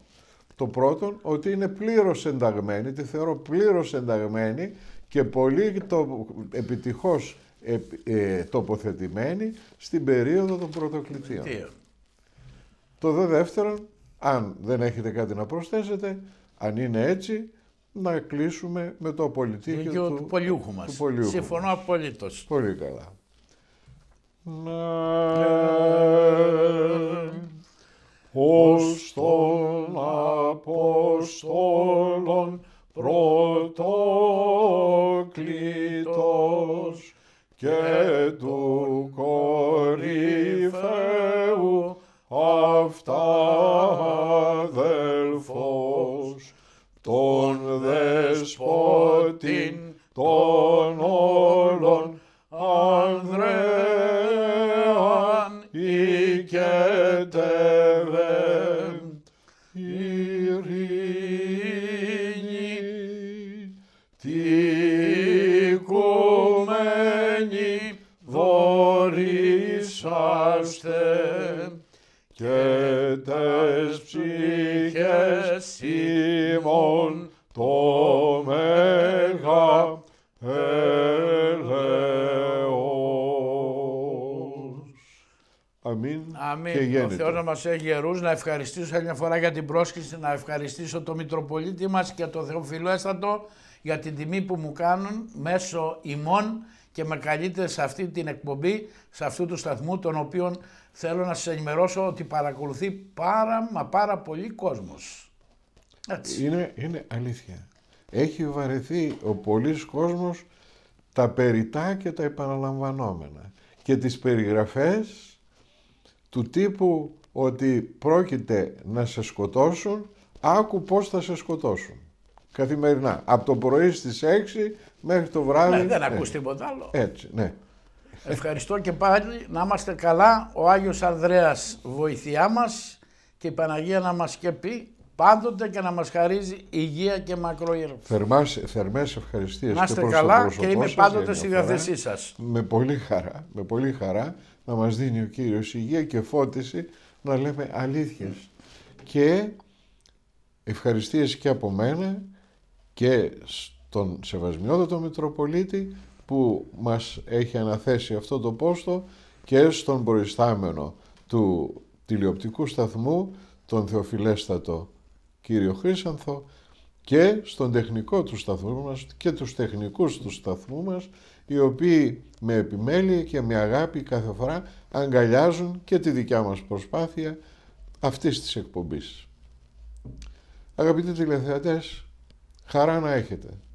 Το πρώτο, ότι είναι πλήρως ενταγμένη, τη θεωρώ πλήρως ενταγμένη και πολύ το, επιτυχώς ε, ε, τοποθετημένη στην περίοδο των πρωτοκλητίων. Το δε δεύτερο, αν δεν έχετε κάτι να προσθέσετε, αν είναι έτσι, να κλείσουμε με το πολιτήριο του, του, πολιούχου μας. Του πολιούχου Συμφωνώ απολύτως. Πολύ καλά με ως των πρωτοκλήτος και του κορυφαίου αυταδελφός τον δεσπότην τον ψυχές ημών το μεγά Αμήν. Αμήν. Και Ο να μας έχει γερούς, να ευχαριστήσω άλλη μια φορά για την πρόσκληση, να ευχαριστήσω τον Μητροπολίτη μας και το Θεοφιλόστατο για την τιμή που μου κάνουν μέσω ημών και με καλείτε σε αυτή την εκπομπή, σε αυτού του σταθμού, τον οποίον θέλω να σας ενημερώσω ότι παρακολουθεί πάρα μα πάρα πολύ κόσμος. Είναι, είναι αλήθεια. Έχει βαρεθεί ο πολλής κόσμος τα περιτά και τα επαναλαμβανόμενα και τις περιγραφές του τύπου ότι πρόκειται να σε σκοτώσουν, άκου πώς θα σε σκοτώσουν. Καθημερινά. Από το πρωί στις 6 μέχρι το βράδυ. Ναι, δεν ακούς τίποτα άλλο. Έτσι, ναι. Ευχαριστώ και πάλι. Να είμαστε καλά. Ο Άγιος Ανδρέας Βοηθιά μας και η Παναγία να μας σκεπεί πάντοτε και να μας χαρίζει υγεία και μακροήρωση. Θερμές, θερμές ευχαριστίες να είστε και καλά και είμαι πάντοτε στη διαθεσή σας. Με πολύ χαρά, με πολύ χαρά να μας δίνει ο Κύριος υγεία και φώτιση να λέμε αλήθειες. Και ευχαριστίες και από μένα και στον Σεβασμιότατο Μητροπολίτη που μας έχει αναθέσει αυτό το πόστο και στον προϊστάμενο του τηλεοπτικού σταθμού, τον Θεοφιλέστατο κύριο Χρήσανθο και στον τεχνικό του σταθμού μας και τους τεχνικούς του σταθμού μας οι οποίοι με επιμέλεια και με αγάπη κάθε φορά αγκαλιάζουν και τη δικιά μας προσπάθεια αυτής της εκπομπής. Αγαπητοί τηλεθεατές, χαρά να έχετε.